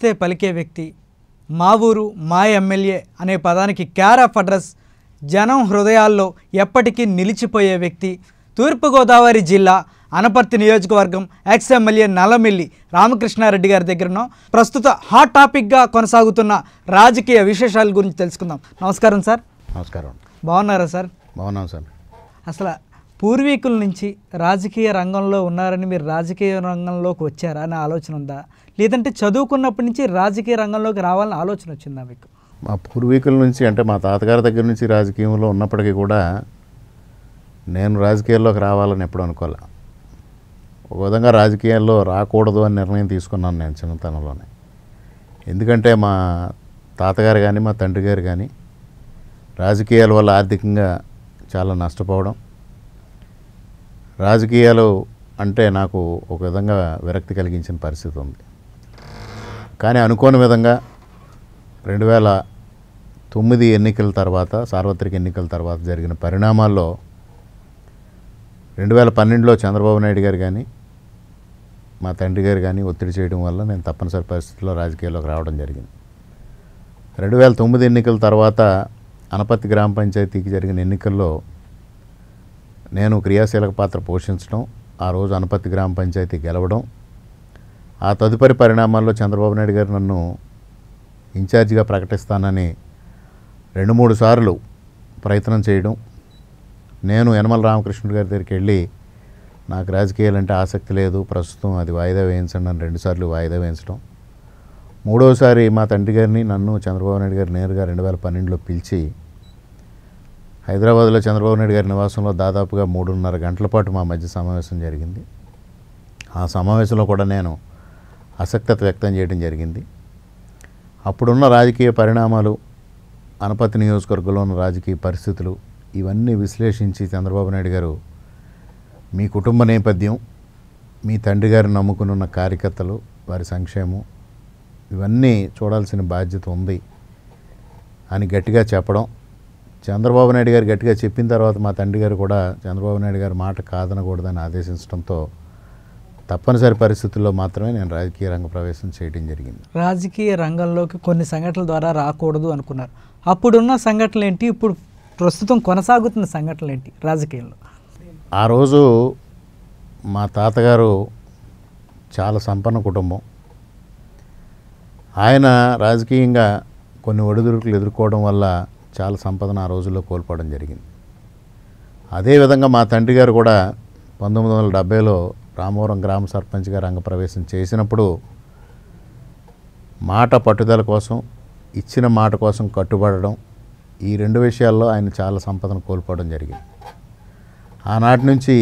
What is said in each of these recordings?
చూస్తే పలికే వ్యక్తి మా ఊరు మా ఎమ్మెల్యే అనే పదానికి క్యార్ ఆఫ్ అడ్రస్ జనం హృదయాల్లో ఎప్పటికీ నిలిచిపోయే వ్యక్తి తూర్పుగోదావరి జిల్లా అనపర్తి నియోజకవర్గం ఎక్స్ ఎమ్మెల్యే నల్లమిల్లి రామకృష్ణారెడ్డి గారి దగ్గరను ప్రస్తుత హాట్ టాపిక్గా కొనసాగుతున్న రాజకీయ విశేషాల గురించి తెలుసుకుందాం నమస్కారం సార్ నమస్కారం బాగున్నారా సార్ బాగున్నాం సార్ అసలు పూర్వీకుల నుంచి రాజకీయ రంగంలో ఉన్నారని మీరు రాజకీయ రంగంలోకి వచ్చారా అనే ఆలోచన ఉందా లేదంటే చదువుకున్నప్పటి నుంచి రాజకీయ రంగంలోకి రావాలని ఆలోచన వచ్చిందా మీకు మా పూర్వీకుల నుంచి అంటే మా తాతగారి దగ్గర నుంచి రాజకీయంలో ఉన్నప్పటికీ కూడా నేను రాజకీయాల్లోకి రావాలని ఎప్పుడు అనుకోలే ఒక విధంగా రాజకీయాల్లో రాకూడదు అని నిర్ణయం తీసుకున్నాను నేను చిన్నతనంలోనే ఎందుకంటే మా తాతగారు కానీ మా తండ్రి గారు కానీ రాజకీయాల వల్ల ఆర్థికంగా చాలా నష్టపోవడం రాజకీయాలు అంటే నాకు ఒక విధంగా విరక్తి కలిగించిన పరిస్థితి ఉంది కానీ అనుకోని విధంగా రెండు వేల తొమ్మిది ఎన్నికల తర్వాత సార్వత్రిక ఎన్నికల తర్వాత జరిగిన పరిణామాల్లో రెండు వేల పన్నెండులో చంద్రబాబు నాయుడు గారు కానీ మా తండ్రి గారు కానీ ఒత్తిడి చేయడం వల్ల నేను తప్పనిసరి పరిస్థితుల్లో రాజకీయాల్లోకి రావడం జరిగింది రెండు వేల తొమ్మిది ఎన్నికల తర్వాత అనపతి గ్రామ పంచాయతీకి జరిగిన ఎన్నికల్లో నేను క్రియాశీలక పాత్ర పోషించడం ఆ రోజు అనపతి గ్రామ పంచాయతీ గెలవడం ఆ తదుపరి పరిణామాల్లో చంద్రబాబు నాయుడు గారు నన్ను ఇన్ఛార్జిగా ప్రకటిస్తానని రెండు మూడు సార్లు ప్రయత్నం చేయడం నేను యనమల రామకృష్ణుడు గారి దగ్గరికి వెళ్ళి నాకు రాజకీయాలు అంటే ఆసక్తి లేదు ప్రస్తుతం అది వాయిదా వేయించండి అని రెండుసార్లు వాయిదా వేయించడం మూడోసారి మా తండ్రి గారిని నన్ను చంద్రబాబు నాయుడు గారు నేరుగా రెండు వేల పన్నెండులో పిలిచి హైదరాబాద్లో చంద్రబాబు నాయుడు గారి నివాసంలో దాదాపుగా మూడున్నర గంటల పాటు మా మధ్య సమావేశం జరిగింది ఆ సమావేశంలో కూడా నేను అసక్తత వ్యక్తం చేయడం జరిగింది అప్పుడున్న రాజకీయ పరిణామాలు అనపతి నియోజకవర్గంలో ఉన్న రాజకీయ పరిస్థితులు ఇవన్నీ విశ్లేషించి చంద్రబాబు నాయుడు గారు మీ కుటుంబ నేపథ్యం మీ తండ్రి గారు నమ్ముకునున్న కార్యకర్తలు వారి సంక్షేమం ఇవన్నీ చూడాల్సిన బాధ్యత ఉంది అని గట్టిగా చెప్పడం చంద్రబాబు నాయుడు గారు గట్టిగా చెప్పిన తర్వాత మా తండ్రి గారు కూడా చంద్రబాబు నాయుడు గారు మాట కాదనకూడదని ఆదేశించడంతో తప్పనిసరి పరిస్థితుల్లో మాత్రమే నేను రాజకీయ రంగ ప్రవేశం చేయడం జరిగింది రాజకీయ రంగంలోకి కొన్ని సంఘటనల ద్వారా రాకూడదు అనుకున్నారు అప్పుడున్న సంఘటనలు ఏంటి ఇప్పుడు ప్రస్తుతం కొనసాగుతున్న సంఘటనలు ఏంటి రాజకీయంలో ఆ రోజు మా తాతగారు చాలా సంపన్న కుటుంబం ఆయన రాజకీయంగా కొన్ని ఒడిదురుకులు ఎదుర్కోవడం వల్ల చాలా సంపదను ఆ రోజుల్లో కోల్పోవడం జరిగింది అదేవిధంగా మా తండ్రి గారు కూడా పంతొమ్మిది వందల డెబ్బైలో రామవరం గ్రామ సర్పంచ్గా రంగప్రవేశం చేసినప్పుడు మాట పట్టుదల కోసం ఇచ్చిన మాట కోసం కట్టుబడడం ఈ రెండు విషయాల్లో ఆయన చాలా సంపదను కోల్పోవడం జరిగింది ఆనాటి నుంచి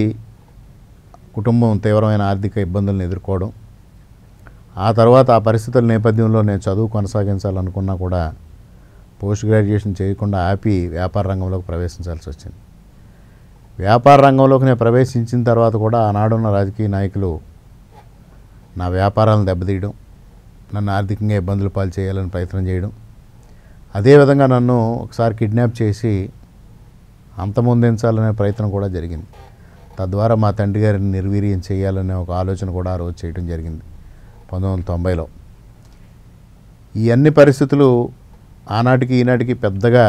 కుటుంబం తీవ్రమైన ఆర్థిక ఇబ్బందులను ఎదుర్కోవడం ఆ తర్వాత ఆ పరిస్థితుల నేపథ్యంలో నేను చదువు కొనసాగించాలనుకున్నా కూడా పోస్ట్ గ్రాడ్యుయేషన్ చేయకుండా ఆపి వ్యాపార రంగంలోకి ప్రవేశించాల్సి వచ్చింది వ్యాపార రంగంలోకి నేను ప్రవేశించిన తర్వాత కూడా ఆనాడున్న రాజకీయ నాయకులు నా వ్యాపారాలను దెబ్బతీయడం నన్ను ఆర్థికంగా ఇబ్బందులు పాలు చేయాలని ప్రయత్నం చేయడం అదేవిధంగా నన్ను ఒకసారి కిడ్నాప్ చేసి అంత ముందించాలనే ప్రయత్నం కూడా జరిగింది తద్వారా మా తండ్రి గారిని నిర్వీర్యం చేయాలనే ఒక ఆలోచన కూడా ఆ రోజు చేయడం జరిగింది పంతొమ్మిది వందల తొంభైలో ఈ అన్ని పరిస్థితులు ఆనాటికి ఈనాటికి పెద్దగా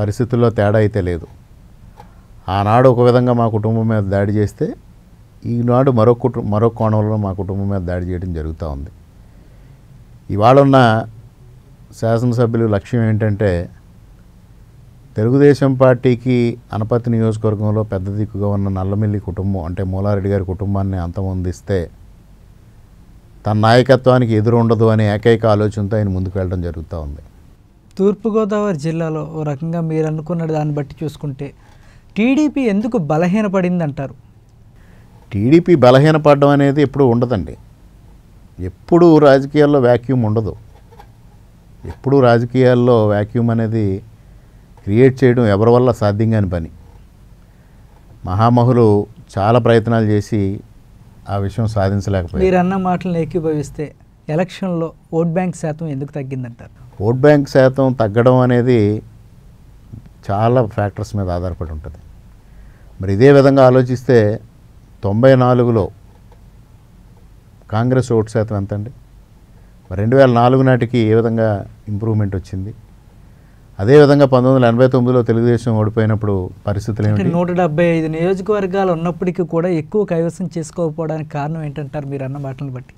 పరిస్థితుల్లో తేడా అయితే లేదు ఆనాడు ఒక విధంగా మా కుటుంబం మీద దాడి చేస్తే ఈనాడు మరో కుటుం మరో కోణంలో మా కుటుంబం మీద దాడి చేయడం జరుగుతూ ఉంది ఇవాళ ఉన్న శాసనసభ్యులు లక్ష్యం ఏంటంటే తెలుగుదేశం పార్టీకి అనపతి నియోజకవర్గంలో పెద్ద దిక్కుగా ఉన్న నల్లమిల్లి కుటుంబం అంటే మూలారెడ్డి గారి కుటుంబాన్ని అంతమొందిస్తే తన నాయకత్వానికి ఎదురు ఉండదు అనే ఏకైక ఆలోచనతో ఆయన ముందుకు వెళ్ళడం జరుగుతూ ఉంది తూర్పుగోదావరి జిల్లాలో ఓ రకంగా మీరు అనుకున్న దాన్ని బట్టి చూసుకుంటే టీడీపీ ఎందుకు బలహీనపడింది అంటారు టీడీపీ బలహీనపడడం అనేది ఎప్పుడు ఉండదండి ఎప్పుడూ రాజకీయాల్లో వ్యాక్యూమ్ ఉండదు ఎప్పుడూ రాజకీయాల్లో వ్యాక్యూమ్ అనేది క్రియేట్ చేయడం ఎవరి వల్ల సాధ్యం కాని పని మహామహులు చాలా ప్రయత్నాలు చేసి ఆ విషయం సాధించలేకపోయింది మీరు అన్న మాటలను ఏకీభవిస్తే ఎలక్షన్లో ఓట్ బ్యాంక్ శాతం ఎందుకు తగ్గిందంటారు ఓట్ బ్యాంక్ శాతం తగ్గడం అనేది చాలా ఫ్యాక్టర్స్ మీద ఆధారపడి ఉంటుంది మరి ఇదే విధంగా ఆలోచిస్తే తొంభై నాలుగులో కాంగ్రెస్ ఓటు శాతం ఎంతండి మరి రెండు వేల నాలుగు నాటికి ఏ విధంగా ఇంప్రూవ్మెంట్ వచ్చింది అదేవిధంగా పంతొమ్మిది వందల ఎనభై తొమ్మిదిలో తెలుగుదేశం ఓడిపోయినప్పుడు పరిస్థితులు ఏమిటి నూట డెబ్బై ఐదు నియోజకవర్గాలు ఉన్నప్పటికీ కూడా ఎక్కువ కైవసం చేసుకోకపోవడానికి కారణం ఏంటంటారు మీరు అన్న మాటలను బట్టి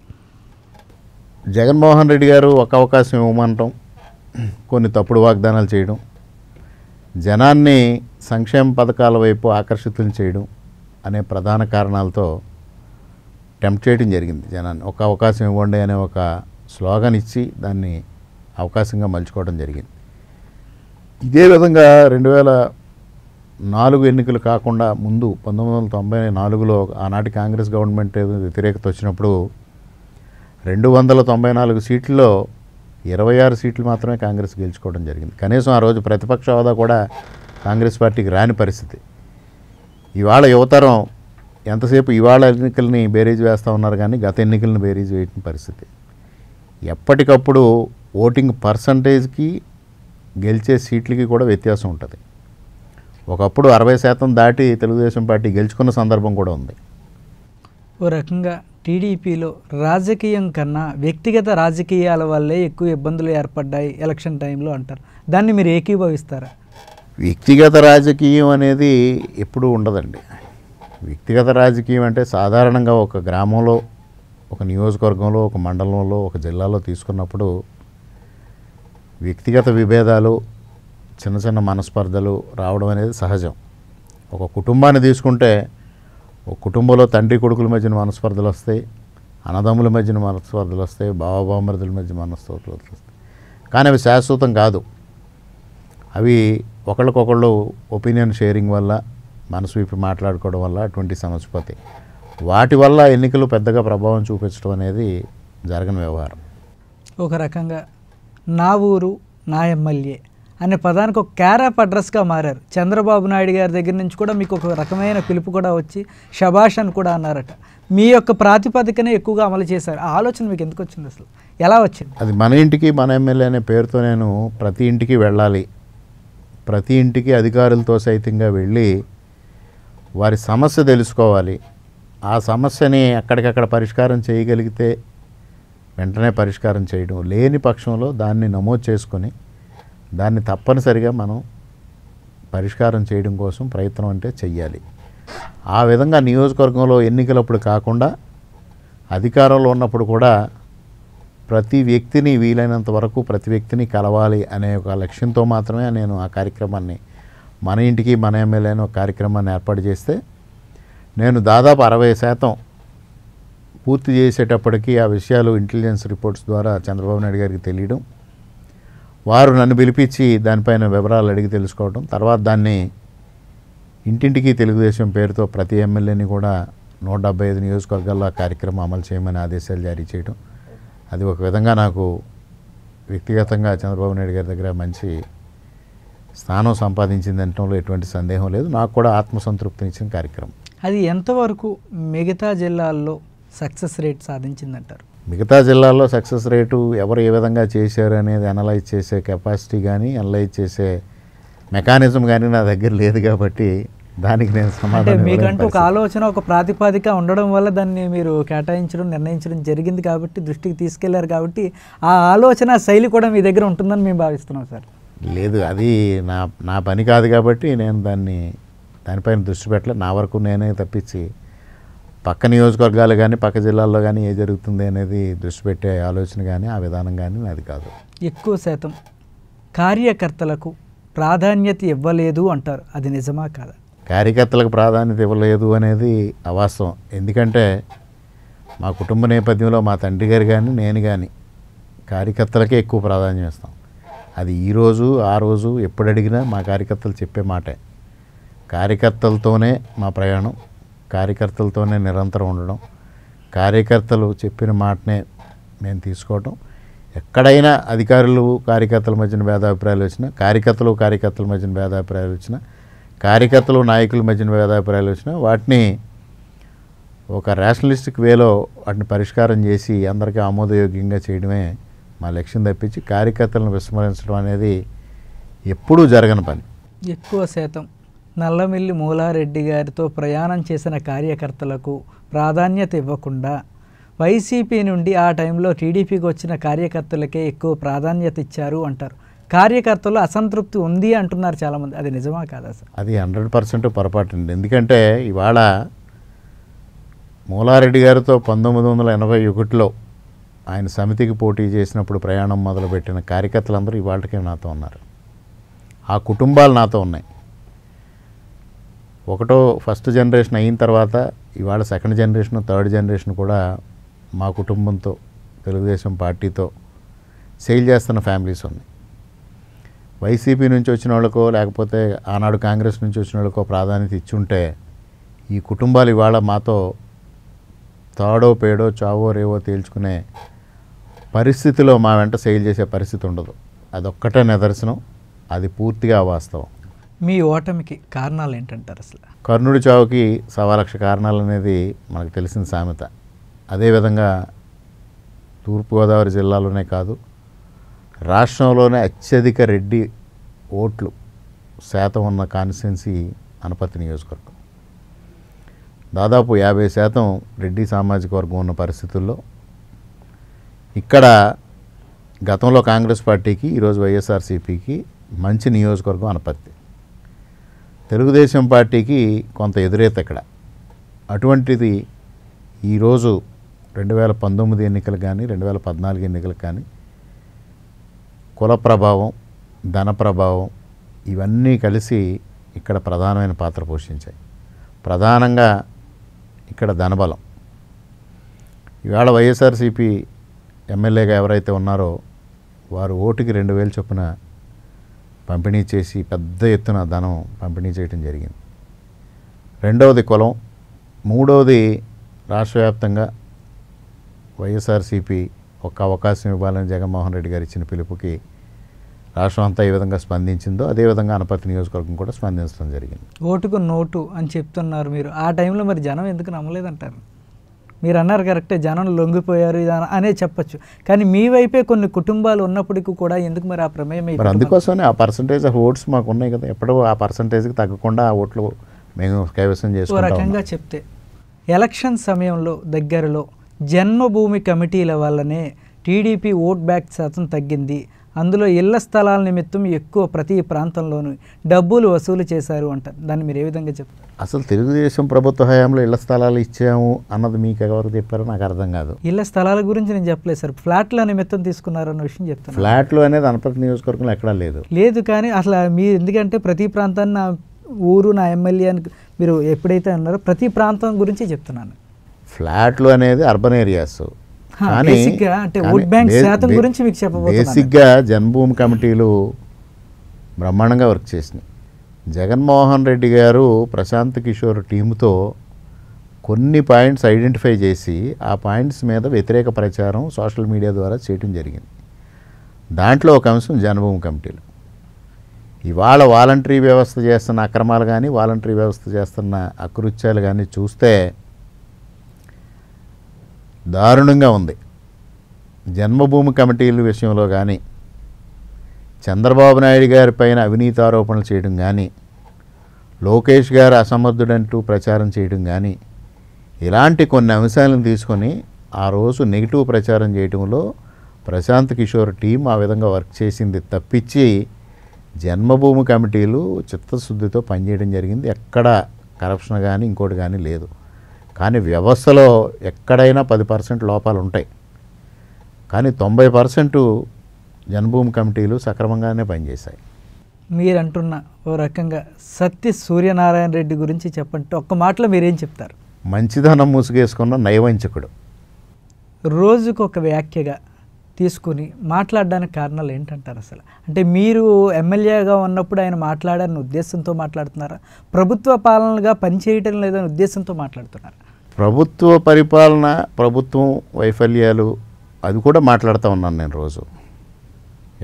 జగన్మోహన్ రెడ్డి గారు ఒక అవకాశం ఇవ్వమంటాం కొన్ని తప్పుడు వాగ్దానాలు చేయడం జనాన్ని సంక్షేమ పథకాల వైపు ఆకర్షితులు చేయడం అనే ప్రధాన కారణాలతో టెంప్ట్ చేయడం జరిగింది జనాన్ని ఒక అవకాశం ఇవ్వండి అనే ఒక స్లోగన్ ఇచ్చి దాన్ని అవకాశంగా మలుచుకోవడం జరిగింది ఇదే విధంగా రెండు వేల నాలుగు ఎన్నికలు కాకుండా ముందు పంతొమ్మిది వందల తొంభై నాలుగులో ఆనాటి కాంగ్రెస్ గవర్నమెంట్ వ్యతిరేకత వచ్చినప్పుడు రెండు వందల తొంభై నాలుగు సీట్లలో ఇరవై ఆరు సీట్లు మాత్రమే కాంగ్రెస్ గెలుచుకోవడం జరిగింది కనీసం ఆ రోజు ప్రతిపక్ష హోదా కూడా కాంగ్రెస్ పార్టీకి రాని పరిస్థితి ఇవాళ యువతరం ఎంతసేపు ఇవాళ ఎన్నికల్ని బేరీజ్ వేస్తూ ఉన్నారు కానీ గత ఎన్నికలను బేరీజ్ వేయని పరిస్థితి ఎప్పటికప్పుడు ఓటింగ్ పర్సంటేజ్కి గెలిచే సీట్లకి కూడా వ్యత్యాసం ఉంటుంది ఒకప్పుడు అరవై శాతం దాటి తెలుగుదేశం పార్టీ గెలుచుకున్న సందర్భం కూడా ఉంది ఓ రకంగా టీడీపీలో రాజకీయం కన్నా వ్యక్తిగత రాజకీయాల వల్లే ఎక్కువ ఇబ్బందులు ఏర్పడ్డాయి ఎలక్షన్ టైంలో అంటారు దాన్ని మీరు ఏకీభవిస్తారా వ్యక్తిగత రాజకీయం అనేది ఎప్పుడూ ఉండదండి వ్యక్తిగత రాజకీయం అంటే సాధారణంగా ఒక గ్రామంలో ఒక నియోజకవర్గంలో ఒక మండలంలో ఒక జిల్లాలో తీసుకున్నప్పుడు వ్యక్తిగత విభేదాలు చిన్న చిన్న మనస్పర్ధలు రావడం అనేది సహజం ఒక కుటుంబాన్ని తీసుకుంటే ఒక కుటుంబంలో తండ్రి కొడుకుల మధ్యన మనస్పర్ధలు వస్తాయి అన్నదమ్ముల మధ్యన మనస్పర్ధలు వస్తాయి భావభావమర్ధుల మధ్య మనస్పర్ధలు వస్తాయి కానీ అవి శాశ్వతం కాదు అవి ఒకళ్ళకొకళ్ళు ఒపీనియన్ షేరింగ్ వల్ల మనసు విప్పి మాట్లాడుకోవడం వల్ల అటువంటి సమస్యపోతాయి వాటి వల్ల ఎన్నికలు పెద్దగా ప్రభావం చూపించడం అనేది జరగని వ్యవహారం ఒక రకంగా నా ఊరు నా ఎమ్మెల్యే అనే పదానికి ఒక క్యారప్ అడ్రస్గా మారారు చంద్రబాబు నాయుడు గారి దగ్గర నుంచి కూడా మీకు ఒక రకమైన పిలుపు కూడా వచ్చి షబాష్ అని కూడా అన్నారట మీ యొక్క ప్రాతిపదికనే ఎక్కువగా అమలు చేశారు ఆ ఆలోచన మీకు ఎందుకు వచ్చింది అసలు ఎలా వచ్చింది అది మన ఇంటికి మన ఎమ్మెల్యే అనే పేరుతో నేను ప్రతి ఇంటికి వెళ్ళాలి ప్రతి ఇంటికి అధికారులతో సైతంగా వెళ్ళి వారి సమస్య తెలుసుకోవాలి ఆ సమస్యని అక్కడికక్కడ పరిష్కారం చేయగలిగితే వెంటనే పరిష్కారం చేయడం లేని పక్షంలో దాన్ని నమోదు చేసుకొని దాన్ని తప్పనిసరిగా మనం పరిష్కారం చేయడం కోసం ప్రయత్నం అంటే చెయ్యాలి ఆ విధంగా నియోజకవర్గంలో ఎన్నికలప్పుడు కాకుండా అధికారంలో ఉన్నప్పుడు కూడా ప్రతి వ్యక్తిని వీలైనంత వరకు ప్రతి వ్యక్తిని కలవాలి అనే ఒక లక్ష్యంతో మాత్రమే నేను ఆ కార్యక్రమాన్ని మన ఇంటికి మన ఎమ్మెల్యే అనే ఒక కార్యక్రమాన్ని ఏర్పాటు చేస్తే నేను దాదాపు అరవై శాతం పూర్తి చేసేటప్పటికీ ఆ విషయాలు ఇంటెలిజెన్స్ రిపోర్ట్స్ ద్వారా చంద్రబాబు నాయుడు గారికి తెలియడం వారు నన్ను పిలిపించి దానిపైన వివరాలు అడిగి తెలుసుకోవడం తర్వాత దాన్ని ఇంటింటికి తెలుగుదేశం పేరుతో ప్రతి ఎమ్మెల్యేని కూడా నూట డెబ్బై ఐదు నియోజకవర్గాల్లో కార్యక్రమం అమలు చేయమని ఆదేశాలు జారీ చేయడం అది ఒక విధంగా నాకు వ్యక్తిగతంగా చంద్రబాబు నాయుడు గారి దగ్గర మంచి స్థానం సంపాదించింది అనటంలో ఎటువంటి సందేహం లేదు నాకు కూడా ఆత్మసంతృప్తినిచ్చిన కార్యక్రమం అది ఎంతవరకు మిగతా జిల్లాల్లో సక్సెస్ రేట్ సాధించిందంటారు మిగతా జిల్లాల్లో సక్సెస్ రేటు ఎవరు ఏ విధంగా చేశారు అనేది అనలైజ్ చేసే కెపాసిటీ కానీ అనలైజ్ చేసే మెకానిజం కానీ నా దగ్గర లేదు కాబట్టి దానికి నేను సమాధానం మీకంటూ ఒక ఆలోచన ఒక ప్రాతిపాదిక ఉండడం వల్ల దాన్ని మీరు కేటాయించడం నిర్ణయించడం జరిగింది కాబట్టి దృష్టికి తీసుకెళ్లారు కాబట్టి ఆ ఆలోచన శైలి కూడా మీ దగ్గర ఉంటుందని మేము భావిస్తున్నాం సార్ లేదు అది నా నా పని కాదు కాబట్టి నేను దాన్ని దానిపైన దృష్టి పెట్టలే నా వరకు నేనే తప్పించి పక్క నియోజకవర్గాలు కానీ పక్క జిల్లాల్లో కానీ ఏ జరుగుతుంది అనేది దృష్టి పెట్టే ఆలోచన కానీ ఆ విధానం కానీ అది కాదు ఎక్కువ శాతం కార్యకర్తలకు ప్రాధాన్యత ఇవ్వలేదు అంటారు అది నిజమా కాదా కార్యకర్తలకు ప్రాధాన్యత ఇవ్వలేదు అనేది అవాస్తవం ఎందుకంటే మా కుటుంబ నేపథ్యంలో మా తండ్రి గారు కానీ నేను కానీ కార్యకర్తలకే ఎక్కువ ప్రాధాన్యం ఇస్తాం అది ఈరోజు ఆ రోజు ఎప్పుడడిగినా మా కార్యకర్తలు చెప్పే మాటే కార్యకర్తలతోనే మా ప్రయాణం కార్యకర్తలతోనే నిరంతరం ఉండడం కార్యకర్తలు చెప్పిన మాటనే మేము తీసుకోవటం ఎక్కడైనా అధికారులు కార్యకర్తల మధ్యన భేదాభిప్రాయాలు వచ్చినా కార్యకర్తలు కార్యకర్తల మధ్యన భేదాభిప్రాయాలు వచ్చినా కార్యకర్తలు నాయకుల మధ్యన భేదాభిప్రాయాలు వచ్చినా వాటిని ఒక రేషనలిస్టిక్ వేలో వాటిని పరిష్కారం చేసి అందరికీ ఆమోదయోగ్యంగా చేయడమే మా లక్ష్యం తప్పించి కార్యకర్తలను విస్మరించడం అనేది ఎప్పుడూ జరగని పని ఎక్కువ శాతం నల్లమిల్లి మూలారెడ్డి గారితో ప్రయాణం చేసిన కార్యకర్తలకు ప్రాధాన్యత ఇవ్వకుండా వైసీపీ నుండి ఆ టైంలో టీడీపీకి వచ్చిన కార్యకర్తలకే ఎక్కువ ప్రాధాన్యత ఇచ్చారు అంటారు కార్యకర్తలు అసంతృప్తి ఉంది అంటున్నారు చాలామంది అది నిజమా కాదా సార్ అది హండ్రెడ్ పర్సెంట్ పొరపాటు అండి ఎందుకంటే ఇవాళ మూలారెడ్డి గారితో పంతొమ్మిది వందల ఎనభై ఒకటిలో ఆయన సమితికి పోటీ చేసినప్పుడు ప్రయాణం మొదలుపెట్టిన కార్యకర్తలందరూ ఇవాళకే నాతో ఉన్నారు ఆ కుటుంబాలు నాతో ఉన్నాయి ఒకటో ఫస్ట్ జనరేషన్ అయిన తర్వాత ఇవాళ సెకండ్ జనరేషన్ థర్డ్ జనరేషన్ కూడా మా కుటుంబంతో తెలుగుదేశం పార్టీతో సేల్ చేస్తున్న ఫ్యామిలీస్ ఉంది వైసీపీ నుంచి వచ్చిన వాళ్ళకో లేకపోతే ఆనాడు కాంగ్రెస్ నుంచి వచ్చిన వాళ్ళకో ప్రాధాన్యత ఇచ్చుంటే ఈ కుటుంబాలు ఇవాళ మాతో తాడో పేడో చావో రేవో తేల్చుకునే పరిస్థితిలో మా వెంట సేల్ చేసే పరిస్థితి ఉండదు అదొక్కటే నిదర్శనం అది పూర్తిగా వాస్తవం మీ ఓటమికి కారణాలు ఏంటంటారు అసలు కర్ణుడి చావుకి సవా లక్ష కారణాలు అనేది మనకు తెలిసిన సామెత అదేవిధంగా తూర్పుగోదావరి జిల్లాలోనే కాదు రాష్ట్రంలోనే అత్యధిక రెడ్డి ఓట్లు శాతం ఉన్న కాన్స్టిట్యున్సీ అనపత్తి నియోజకవర్గం దాదాపు యాభై శాతం రెడ్డి సామాజిక వర్గం ఉన్న పరిస్థితుల్లో ఇక్కడ గతంలో కాంగ్రెస్ పార్టీకి ఈరోజు వైఎస్ఆర్సీపీకి మంచి నియోజకవర్గం అనపత్తి తెలుగుదేశం పార్టీకి కొంత ఎదురేత ఇక్కడ అటువంటిది ఈరోజు రెండు వేల పంతొమ్మిది ఎన్నికలు కానీ రెండు వేల పద్నాలుగు ఎన్నికలు కానీ కుల ప్రభావం ధన ప్రభావం ఇవన్నీ కలిసి ఇక్కడ ప్రధానమైన పాత్ర పోషించాయి ప్రధానంగా ఇక్కడ ధనబలం ఇవాళ వైఎస్ఆర్సీపీ ఎమ్మెల్యేగా ఎవరైతే ఉన్నారో వారు ఓటుకి రెండు వేలు చొప్పున పంపిణీ చేసి పెద్ద ఎత్తున ధనం పంపిణీ చేయడం జరిగింది రెండవది కులం మూడవది రాష్ట్రవ్యాప్తంగా వైఎస్ఆర్సీపీ ఒక్క అవకాశం ఇవ్వాలని జగన్మోహన్ రెడ్డి గారు ఇచ్చిన పిలుపుకి రాష్ట్రం అంతా ఏ విధంగా స్పందించిందో అదేవిధంగా అనపర్తి నియోజకవర్గం కూడా స్పందించడం జరిగింది ఓటుకు నోటు అని చెప్తున్నారు మీరు ఆ టైంలో మరి జనం ఎందుకు నమ్మలేదంటారు మీరు అన్నారు కరెక్టే జనం లొంగిపోయారు అనే చెప్పచ్చు కానీ మీ వైపే కొన్ని కుటుంబాలు ఉన్నప్పటికీ కూడా ఎందుకు మరి ఆ ప్రమేయం మరి అందుకోసమే ఆ పర్సంటేజ్ ఆఫ్ ఓట్స్ మాకు ఉన్నాయి కదా ఎప్పుడో ఆ పర్సంటేజ్కి తగ్గకుండా ఆ ఓట్లు మేము కైవసం రకంగా చెప్తే ఎలక్షన్ సమయంలో దగ్గరలో జన్మభూమి కమిటీల వల్లనే టీడీపీ ఓట్ బ్యాక్ శాతం తగ్గింది అందులో ఇళ్ల స్థలాల నిమిత్తం ఎక్కువ ప్రతి ప్రాంతంలోనూ డబ్బులు వసూలు చేశారు అంటారు దాన్ని మీరు ఏ విధంగా చెప్తారు అసలు తెలుగుదేశం ప్రభుత్వ హయాంలో ఇళ్ల స్థలాలు ఇచ్చాము అన్నది మీకు ఎవరు చెప్పారో నాకు అర్థం కాదు ఇళ్ల స్థలాల గురించి నేను చెప్పలేదు సార్ ఫ్లాట్ల నిమిత్తం తీసుకున్నారు అన్న విషయం చెప్తాను ఫ్లాట్లు అనేది అనపతి నియోజకవర్గంలో ఎక్కడా లేదు లేదు కానీ అసలు మీరు ఎందుకంటే ప్రతి ప్రాంతాన్ని నా ఊరు నా ఎమ్మెల్యే అని మీరు ఎప్పుడైతే అన్నారో ప్రతి ప్రాంతం గురించి చెప్తున్నాను ఫ్లాట్లు అనేది అర్బన్ ఏరియాస్ కానీ బేసిక్గా జన్మభూమి కమిటీలు బ్రహ్మాండంగా వర్క్ చేసినాయి జగన్మోహన్ రెడ్డి గారు ప్రశాంత్ కిషోర్ టీముతో కొన్ని పాయింట్స్ ఐడెంటిఫై చేసి ఆ పాయింట్స్ మీద వ్యతిరేక ప్రచారం సోషల్ మీడియా ద్వారా చేయటం జరిగింది దాంట్లో ఒక అంశం జన్మభూమి కమిటీలు ఇవాళ వాలంటరీ వ్యవస్థ చేస్తున్న అక్రమాలు కానీ వాలంటరీ వ్యవస్థ చేస్తున్న అకృత్యాలు కానీ చూస్తే దారుణంగా ఉంది జన్మభూమి కమిటీల విషయంలో కానీ చంద్రబాబు నాయుడు గారి పైన అవినీతి ఆరోపణలు చేయడం కానీ లోకేష్ గారు అసమర్థుడంటూ ప్రచారం చేయడం కానీ ఇలాంటి కొన్ని అంశాలను తీసుకొని ఆ రోజు నెగిటివ్ ప్రచారం చేయడంలో ప్రశాంత్ కిషోర్ టీం ఆ విధంగా వర్క్ చేసింది తప్పించి జన్మభూమి కమిటీలు చిత్తశుద్ధితో పనిచేయడం జరిగింది ఎక్కడ కరప్షన్ కానీ ఇంకోటి కానీ లేదు కానీ వ్యవస్థలో ఎక్కడైనా పది పర్సెంట్ లోపాలు ఉంటాయి కానీ తొంభై పర్సెంట్ జన్మభూమి కమిటీలు సక్రమంగానే పనిచేశాయి మీరు అంటున్న ఓ రకంగా సత్య సూర్యనారాయణ రెడ్డి గురించి చెప్పండి ఒక్క మాటలో మీరేం చెప్తారు మంచిదనం మూసుగేసుకున్న నైవంచకుడు రోజుకు ఒక వ్యాఖ్యగా తీసుకుని మాట్లాడడానికి కారణాలు ఏంటంటారు అసలు అంటే మీరు ఎమ్మెల్యేగా ఉన్నప్పుడు ఆయన మాట్లాడాలని ఉద్దేశంతో మాట్లాడుతున్నారా ప్రభుత్వ పాలనగా పనిచేయటం లేదనే ఉద్దేశంతో మాట్లాడుతున్నారు ప్రభుత్వ పరిపాలన ప్రభుత్వం వైఫల్యాలు అది కూడా మాట్లాడుతూ ఉన్నాను నేను రోజు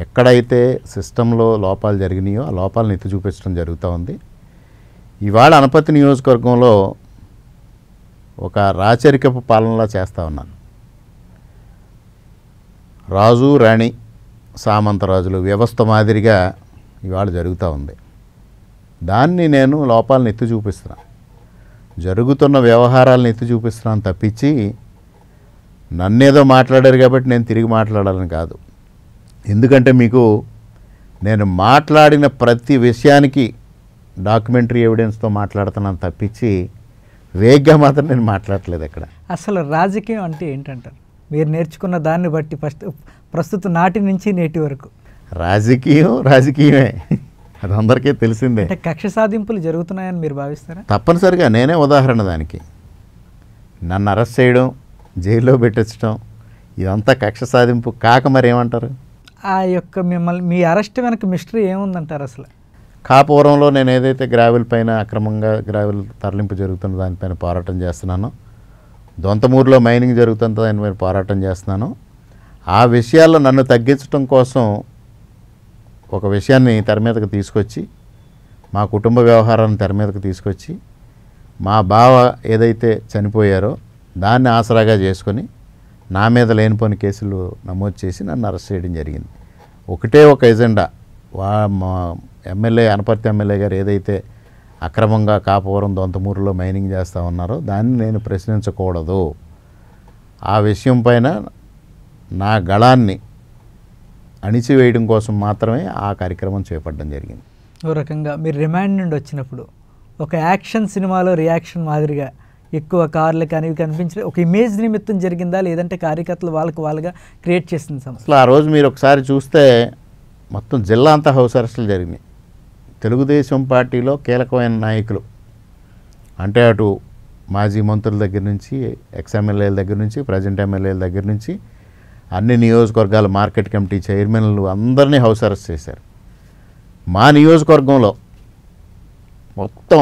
ఎక్కడైతే సిస్టంలో లోపాలు జరిగినాయో ఆ లోపాలను ఎత్తి చూపించడం జరుగుతూ ఉంది ఇవాళ అనపతి నియోజకవర్గంలో ఒక రాచరికపు పాలనలా చేస్తూ ఉన్నాను రాజు రాణి సామంతరాజులు వ్యవస్థ మాదిరిగా ఇవాళ జరుగుతూ ఉంది దాన్ని నేను లోపాలను ఎత్తి చూపిస్తున్నాను జరుగుతున్న వ్యవహారాలను ఎత్తి చూపిస్తున్నాను తప్పించి నన్నేదో మాట్లాడారు కాబట్టి నేను తిరిగి మాట్లాడాలని కాదు ఎందుకంటే మీకు నేను మాట్లాడిన ప్రతి విషయానికి డాక్యుమెంటరీ ఎవిడెన్స్తో మాట్లాడుతున్నాను తప్పించి వేగ్గా మాత్రం నేను మాట్లాడలేదు అక్కడ అసలు రాజకీయం అంటే ఏంటంటారు మీరు నేర్చుకున్న దాన్ని బట్టి ఫస్ట్ ప్రస్తుత నాటి నుంచి నేటి వరకు రాజకీయం రాజకీయమే అది అందరికీ తెలిసిందే అంటే కక్ష సాధింపులు జరుగుతున్నాయని మీరు భావిస్తారా తప్పనిసరిగా నేనే ఉదాహరణ దానికి నన్ను అరెస్ట్ చేయడం జైల్లో పెట్టించడం ఇదంతా కక్ష సాధింపు కాక మరి ఏమంటారు ఆ యొక్క మిమ్మల్ని మీ అరెస్ట్ వెనక మిస్టరీ ఏముందంటారు అసలు కాపురంలో నేను ఏదైతే గ్రావెల్ పైన అక్రమంగా గ్రావెల్ తరలింపు జరుగుతున్న దానిపైన పోరాటం చేస్తున్నాను దొంతమూరులో మైనింగ్ జరుగుతున్న దానిపైన పోరాటం చేస్తున్నాను ఆ విషయాల్లో నన్ను తగ్గించడం కోసం ఒక విషయాన్ని తెర మీదకు తీసుకొచ్చి మా కుటుంబ వ్యవహారాన్ని తెర మీదకు తీసుకొచ్చి మా బావ ఏదైతే చనిపోయారో దాన్ని ఆసరాగా చేసుకొని నా మీద లేనిపోని కేసులు నమోదు చేసి నన్ను అరెస్ట్ చేయడం జరిగింది ఒకటే ఒక ఎజెండా వా మా ఎమ్మెల్యే అనపర్తి ఎమ్మెల్యే గారు ఏదైతే అక్రమంగా కాపవరం దొంతమూరులో మైనింగ్ చేస్తూ ఉన్నారో దాన్ని నేను ప్రశ్నించకూడదు ఆ విషయం పైన నా గళాన్ని అణిచివేయడం కోసం మాత్రమే ఆ కార్యక్రమం చేపట్టడం జరిగింది ఓ రకంగా మీరు రిమాండ్ నుండి వచ్చినప్పుడు ఒక యాక్షన్ సినిమాలో రియాక్షన్ మాదిరిగా ఎక్కువ కార్లు కానీ కనిపించలేదు ఒక ఇమేజ్ నిమిత్తం జరిగిందా లేదంటే కార్యకర్తలు వాళ్ళకు వాళ్ళుగా క్రియేట్ చేసింది అసలు ఆ రోజు మీరు ఒకసారి చూస్తే మొత్తం జిల్లా అంతా హౌస్ అరెస్టులు జరిగినాయి తెలుగుదేశం పార్టీలో కీలకమైన నాయకులు అంటే అటు మాజీ మంత్రుల దగ్గర నుంచి ఎమ్మెల్యేల దగ్గర నుంచి ప్రజెంట్ ఎమ్మెల్యేల దగ్గర నుంచి అన్ని నియోజకవర్గాల మార్కెట్ కమిటీ చైర్మన్లు అందరినీ హౌస్ అరెస్ట్ చేశారు మా నియోజకవర్గంలో మొత్తం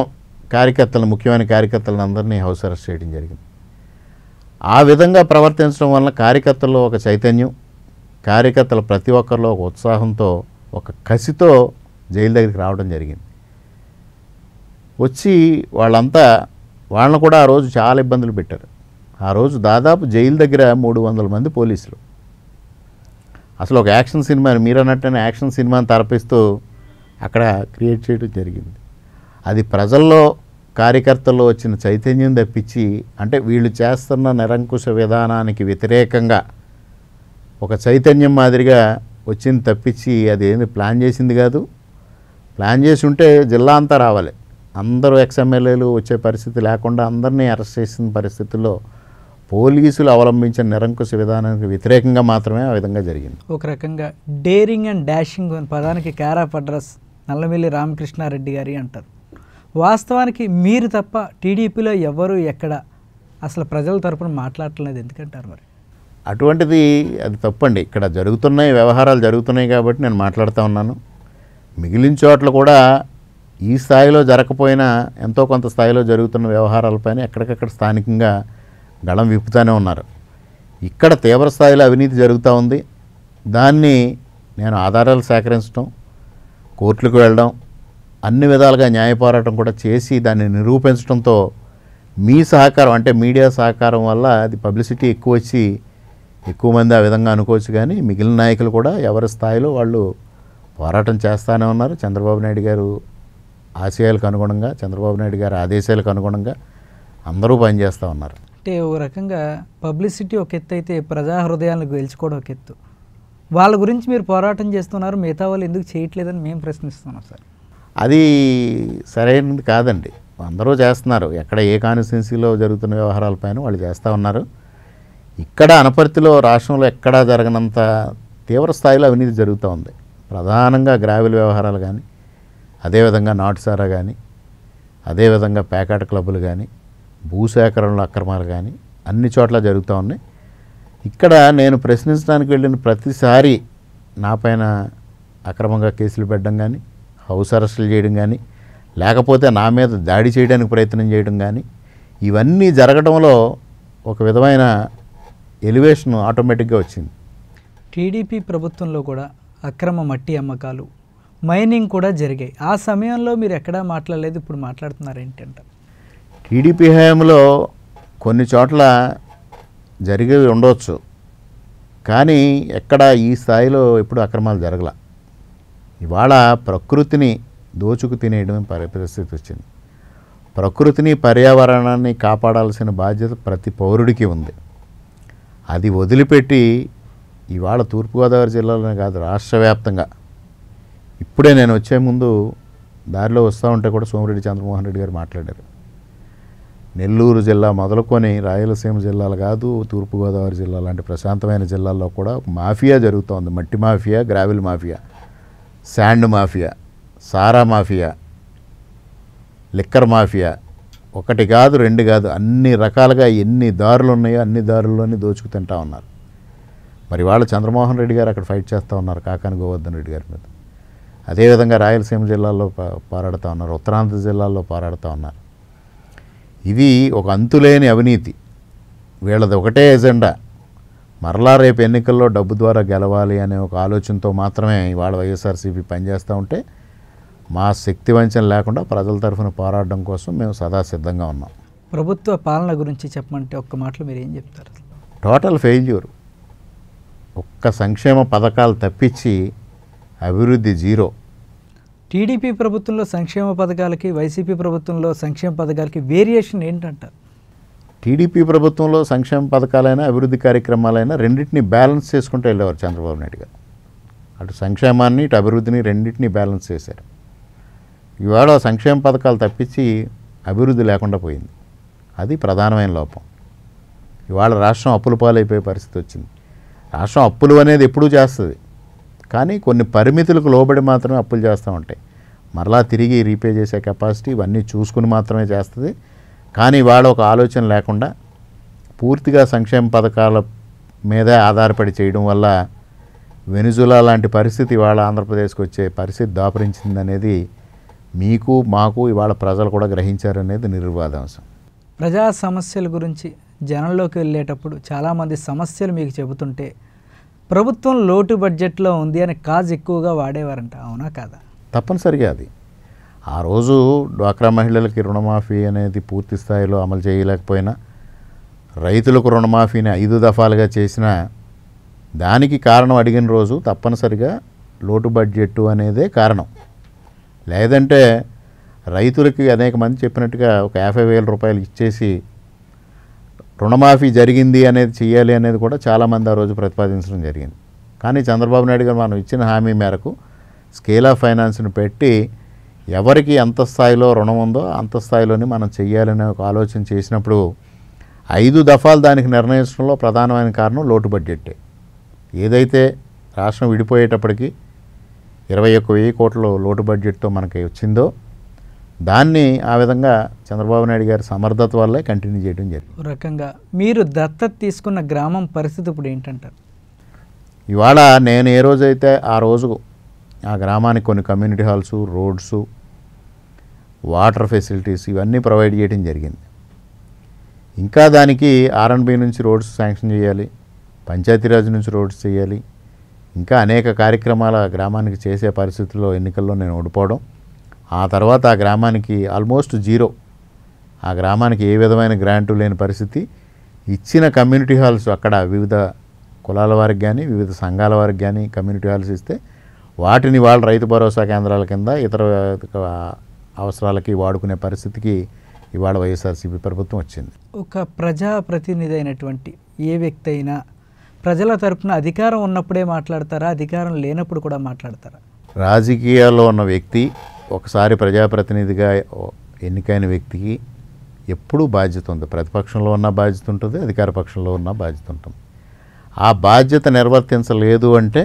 కార్యకర్తలను ముఖ్యమైన కార్యకర్తలను అందరినీ హౌస్ అరెస్ట్ చేయడం జరిగింది ఆ విధంగా ప్రవర్తించడం వలన కార్యకర్తల్లో ఒక చైతన్యం కార్యకర్తల ప్రతి ఒక్కరిలో ఒక ఉత్సాహంతో ఒక కసితో జైలు దగ్గరికి రావడం జరిగింది వచ్చి వాళ్ళంతా వాళ్ళని కూడా ఆ రోజు చాలా ఇబ్బందులు పెట్టారు ఆ రోజు దాదాపు జైలు దగ్గర మూడు వందల మంది పోలీసులు అసలు ఒక యాక్షన్ సినిమా మీరు అన్నట్టు యాక్షన్ సినిమాని తరపిస్తూ అక్కడ క్రియేట్ చేయడం జరిగింది అది ప్రజల్లో కార్యకర్తల్లో వచ్చిన చైతన్యం తప్పించి అంటే వీళ్ళు చేస్తున్న నిరంకుశ విధానానికి వ్యతిరేకంగా ఒక చైతన్యం మాదిరిగా వచ్చింది తప్పించి అది ఏంది ప్లాన్ చేసింది కాదు ప్లాన్ చేసి ఉంటే జిల్లా అంతా రావాలి అందరూ ఎక్స్ఎమ్మెల్యేలు వచ్చే పరిస్థితి లేకుండా అందరినీ అరెస్ట్ చేసిన పరిస్థితుల్లో పోలీసులు అవలంబించిన నిరంకుశ విధానానికి వ్యతిరేకంగా మాత్రమే ఆ విధంగా జరిగింది ఒక రకంగా డేరింగ్ అండ్ డాషింగ్ అని పదానికి కారా అడ్రస్ నల్లమిల్లి రామకృష్ణారెడ్డి గారి అంటారు వాస్తవానికి మీరు తప్ప టీడీపీలో ఎవరు ఎక్కడ అసలు ప్రజల తరపున మాట్లాడలేదు ఎందుకంటారు మరి అటువంటిది అది తప్పండి ఇక్కడ జరుగుతున్నాయి వ్యవహారాలు జరుగుతున్నాయి కాబట్టి నేను మాట్లాడుతూ ఉన్నాను మిగిలిన చోట్ల కూడా ఈ స్థాయిలో జరగకపోయినా ఎంతో కొంత స్థాయిలో జరుగుతున్న వ్యవహారాలపైన ఎక్కడికక్కడ స్థానికంగా గళం విప్పుతూనే ఉన్నారు ఇక్కడ తీవ్రస్థాయిలో అవినీతి జరుగుతూ ఉంది దాన్ని నేను ఆధారాలు సేకరించడం కోర్టులకు వెళ్ళడం అన్ని విధాలుగా న్యాయ పోరాటం కూడా చేసి దాన్ని నిరూపించడంతో మీ సహకారం అంటే మీడియా సహకారం వల్ల అది పబ్లిసిటీ ఎక్కువ వచ్చి ఎక్కువ మంది ఆ విధంగా అనుకోవచ్చు కానీ మిగిలిన నాయకులు కూడా ఎవరి స్థాయిలో వాళ్ళు పోరాటం చేస్తూనే ఉన్నారు చంద్రబాబు నాయుడు గారు ఆశయాలకు అనుగుణంగా చంద్రబాబు నాయుడు గారి ఆదేశాలకు అనుగుణంగా అందరూ పనిచేస్తూ ఉన్నారు అంటే ఒక రకంగా పబ్లిసిటీ ఒక ఎత్తు అయితే ప్రజా హృదయాలను గెలుచుకోవడం ఒక ఎత్తు వాళ్ళ గురించి మీరు పోరాటం చేస్తున్నారు మిగతా వాళ్ళు ఎందుకు చేయట్లేదని మేము ప్రశ్నిస్తున్నాం సార్ అది సరైనది కాదండి అందరూ చేస్తున్నారు ఎక్కడ ఏ కాన్స్టిట్యున్సీలో జరుగుతున్న వ్యవహారాలపైన వాళ్ళు చేస్తూ ఉన్నారు ఇక్కడ అనపర్తిలో రాష్ట్రంలో ఎక్కడా జరగనంత తీవ్ర స్థాయిలో అవినీతి జరుగుతూ ఉంది ప్రధానంగా గ్రావెల్ వ్యవహారాలు కానీ అదేవిధంగా నాటుసారా కానీ అదేవిధంగా ప్యాకెట్ క్లబ్బులు కానీ భూసేకరణలు అక్రమాలు కానీ అన్ని చోట్ల జరుగుతూ ఉన్నాయి ఇక్కడ నేను ప్రశ్నించడానికి వెళ్ళిన ప్రతిసారి నాపైన అక్రమంగా కేసులు పెట్టడం కానీ హౌస్ అరెస్టులు చేయడం కానీ లేకపోతే నా మీద దాడి చేయడానికి ప్రయత్నం చేయడం కానీ ఇవన్నీ జరగడంలో ఒక విధమైన ఎలివేషన్ ఆటోమేటిక్గా వచ్చింది టీడీపీ ప్రభుత్వంలో కూడా అక్రమ మట్టి అమ్మకాలు మైనింగ్ కూడా జరిగాయి ఆ సమయంలో మీరు ఎక్కడా మాట్లాడలేదు ఇప్పుడు మాట్లాడుతున్నారు ఏంటంటారు టీడీపీ హయాంలో కొన్ని చోట్ల జరిగేవి ఉండవచ్చు కానీ ఎక్కడ ఈ స్థాయిలో ఎప్పుడు అక్రమాలు జరగల ఇవాళ ప్రకృతిని దోచుకు తినేయడం పరిస్థితి వచ్చింది ప్రకృతిని పర్యావరణాన్ని కాపాడాల్సిన బాధ్యత ప్రతి పౌరుడికి ఉంది అది వదిలిపెట్టి ఇవాళ తూర్పుగోదావరి జిల్లాలోనే కాదు రాష్ట్ర వ్యాప్తంగా ఇప్పుడే నేను వచ్చే ముందు దారిలో వస్తూ ఉంటే కూడా సోమిరెడ్డి చంద్రమోహన్ రెడ్డి గారు మాట్లాడారు నెల్లూరు జిల్లా మొదలుకొని రాయలసీమ జిల్లాలు కాదు తూర్పుగోదావరి జిల్లా లాంటి ప్రశాంతమైన జిల్లాల్లో కూడా మాఫియా జరుగుతోంది మట్టి mafia gravel mafia sand mafia సారా మాఫియా లిక్కర్ మాఫియా ఒకటి కాదు రెండు కాదు అన్ని రకాలుగా ఎన్ని దారులు ఉన్నాయో అన్ని దారుల్లోనే దోచుకు తింటా ఉన్నారు మరి వాళ్ళు చంద్రమోహన్ రెడ్డి గారు అక్కడ ఫైట్ చేస్తూ ఉన్నారు కాకాని గోవర్ధన్ రెడ్డి గారి మీద అదేవిధంగా రాయలసీమ జిల్లాల్లో పోరాడుతూ ఉన్నారు ఉత్తరాంధ్ర జిల్లాల్లో పోరాడుతూ ఉన్నారు ఇది ఒక అంతులేని అవినీతి వీళ్ళది ఒకటే ఎజెండా మరలా రేపు ఎన్నికల్లో డబ్బు ద్వారా గెలవాలి అనే ఒక ఆలోచనతో మాత్రమే ఇవాళ వైఎస్ఆర్సీపీ పనిచేస్తూ ఉంటే మా శక్తి వంచన లేకుండా ప్రజల తరఫున పోరాడడం కోసం మేము సదా సిద్ధంగా ఉన్నాం ప్రభుత్వ పాలన గురించి చెప్పమంటే ఒక్క మాటలు మీరు ఏం చెప్తారు టోటల్ ఫెయిల్యూర్ ఒక్క సంక్షేమ పథకాలు తప్పించి అభివృద్ధి జీరో టీడీపీ ప్రభుత్వంలో సంక్షేమ పథకాలకి వైసీపీ ప్రభుత్వంలో సంక్షేమ పథకాలకి వేరియేషన్ ఏంటంటారు టీడీపీ ప్రభుత్వంలో సంక్షేమ పథకాలైనా అభివృద్ధి కార్యక్రమాలైనా రెండింటిని బ్యాలెన్స్ చేసుకుంటూ వెళ్ళేవారు చంద్రబాబు నాయుడు గారు అటు సంక్షేమాన్ని ఇటు అభివృద్ధిని రెండింటినీ బ్యాలెన్స్ చేశారు ఇవాళ సంక్షేమ పథకాలు తప్పించి అభివృద్ధి లేకుండా పోయింది అది ప్రధానమైన లోపం ఇవాళ రాష్ట్రం అప్పుల పాలైపోయే పరిస్థితి వచ్చింది రాష్ట్రం అప్పులు అనేది ఎప్పుడూ చేస్తుంది కానీ కొన్ని పరిమితులకు లోబడి మాత్రమే అప్పులు చేస్తూ ఉంటాయి మరలా తిరిగి రీపే చేసే కెపాసిటీ ఇవన్నీ చూసుకుని మాత్రమే చేస్తుంది కానీ వాడు ఒక ఆలోచన లేకుండా పూర్తిగా సంక్షేమ పథకాల మీదే ఆధారపడి చేయడం వల్ల వెనుజులా లాంటి పరిస్థితి ఇవాళ ఆంధ్రప్రదేశ్కి వచ్చే పరిస్థితి దాపరించిందనేది మీకు మాకు ఇవాళ ప్రజలు కూడా గ్రహించారనేది నిర్వాదాంశం ప్రజా సమస్యల గురించి జనంలోకి వెళ్ళేటప్పుడు చాలామంది సమస్యలు మీకు చెబుతుంటే ప్రభుత్వం లోటు బడ్జెట్లో ఉంది అని కాజ్ ఎక్కువగా వాడేవారంట అవునా కాదా తప్పనిసరిగా అది ఆ రోజు డ్వాక్రా మహిళలకి రుణమాఫీ అనేది పూర్తి స్థాయిలో అమలు చేయలేకపోయినా రైతులకు రుణమాఫీని ఐదు దఫాలుగా చేసిన దానికి కారణం అడిగిన రోజు తప్పనిసరిగా లోటు బడ్జెట్ అనేదే కారణం లేదంటే రైతులకి అనేక మంది చెప్పినట్టుగా ఒక యాభై వేల రూపాయలు ఇచ్చేసి రుణమాఫీ జరిగింది అనేది చేయాలి అనేది కూడా చాలామంది ఆ రోజు ప్రతిపాదించడం జరిగింది కానీ చంద్రబాబు నాయుడు గారు మనం ఇచ్చిన హామీ మేరకు స్కేల్ ఆఫ్ ఫైనాన్స్ను పెట్టి ఎవరికి ఎంత స్థాయిలో రుణం ఉందో అంత స్థాయిలోనే మనం చేయాలనే ఒక ఆలోచన చేసినప్పుడు ఐదు దఫాలు దానికి నిర్ణయించడంలో ప్రధానమైన కారణం లోటు బడ్జెట్టే ఏదైతే రాష్ట్రం విడిపోయేటప్పటికీ ఇరవై ఒక్క వెయ్యి కోట్ల లోటు బడ్జెట్తో మనకి వచ్చిందో దాన్ని ఆ విధంగా చంద్రబాబు నాయుడు గారి సమర్థత వల్లే కంటిన్యూ చేయడం జరిగింది రకంగా మీరు దత్తత తీసుకున్న గ్రామం పరిస్థితి ఇప్పుడు ఏంటంటారు ఇవాళ నేను ఏ రోజైతే ఆ రోజు ఆ గ్రామానికి కొన్ని community halls roads water facilities ఇవన్నీ ప్రొవైడ్ చేయడం జరిగింది ఇంకా దానికి ఆర్ఎన్బి నుంచి రోడ్స్ శాంక్షన్ చేయాలి పంచాయతీరాజ్ నుంచి రోడ్స్ చేయాలి ఇంకా అనేక కార్యక్రమాల గ్రామానికి చేసే పరిస్థితుల్లో ఎన్నికల్లో నేను ఓడిపోవడం ఆ తర్వాత ఆ గ్రామానికి ఆల్మోస్ట్ జీరో ఆ గ్రామానికి ఏ విధమైన గ్రాంటు లేని పరిస్థితి ఇచ్చిన కమ్యూనిటీ హాల్స్ అక్కడ వివిధ కులాల వారికి కానీ వివిధ సంఘాల వారికి కానీ కమ్యూనిటీ హాల్స్ ఇస్తే వాటిని వాళ్ళు రైతు భరోసా కేంద్రాల కింద ఇతర అవసరాలకి వాడుకునే పరిస్థితికి ఇవాళ వైఎస్ఆర్సీపీ ప్రభుత్వం వచ్చింది ఒక ప్రజా ప్రతినిధి అయినటువంటి ఏ వ్యక్తి అయినా ప్రజల తరపున అధికారం ఉన్నప్పుడే మాట్లాడతారా అధికారం లేనప్పుడు కూడా మాట్లాడతారా రాజకీయాల్లో ఉన్న వ్యక్తి ఒకసారి ప్రజాప్రతినిధిగా ఎన్నికైన వ్యక్తికి ఎప్పుడూ బాధ్యత ఉంది ప్రతిపక్షంలో ఉన్న బాధ్యత ఉంటుంది అధికార పక్షంలో ఉన్న బాధ్యత ఉంటుంది ఆ బాధ్యత నిర్వర్తించలేదు అంటే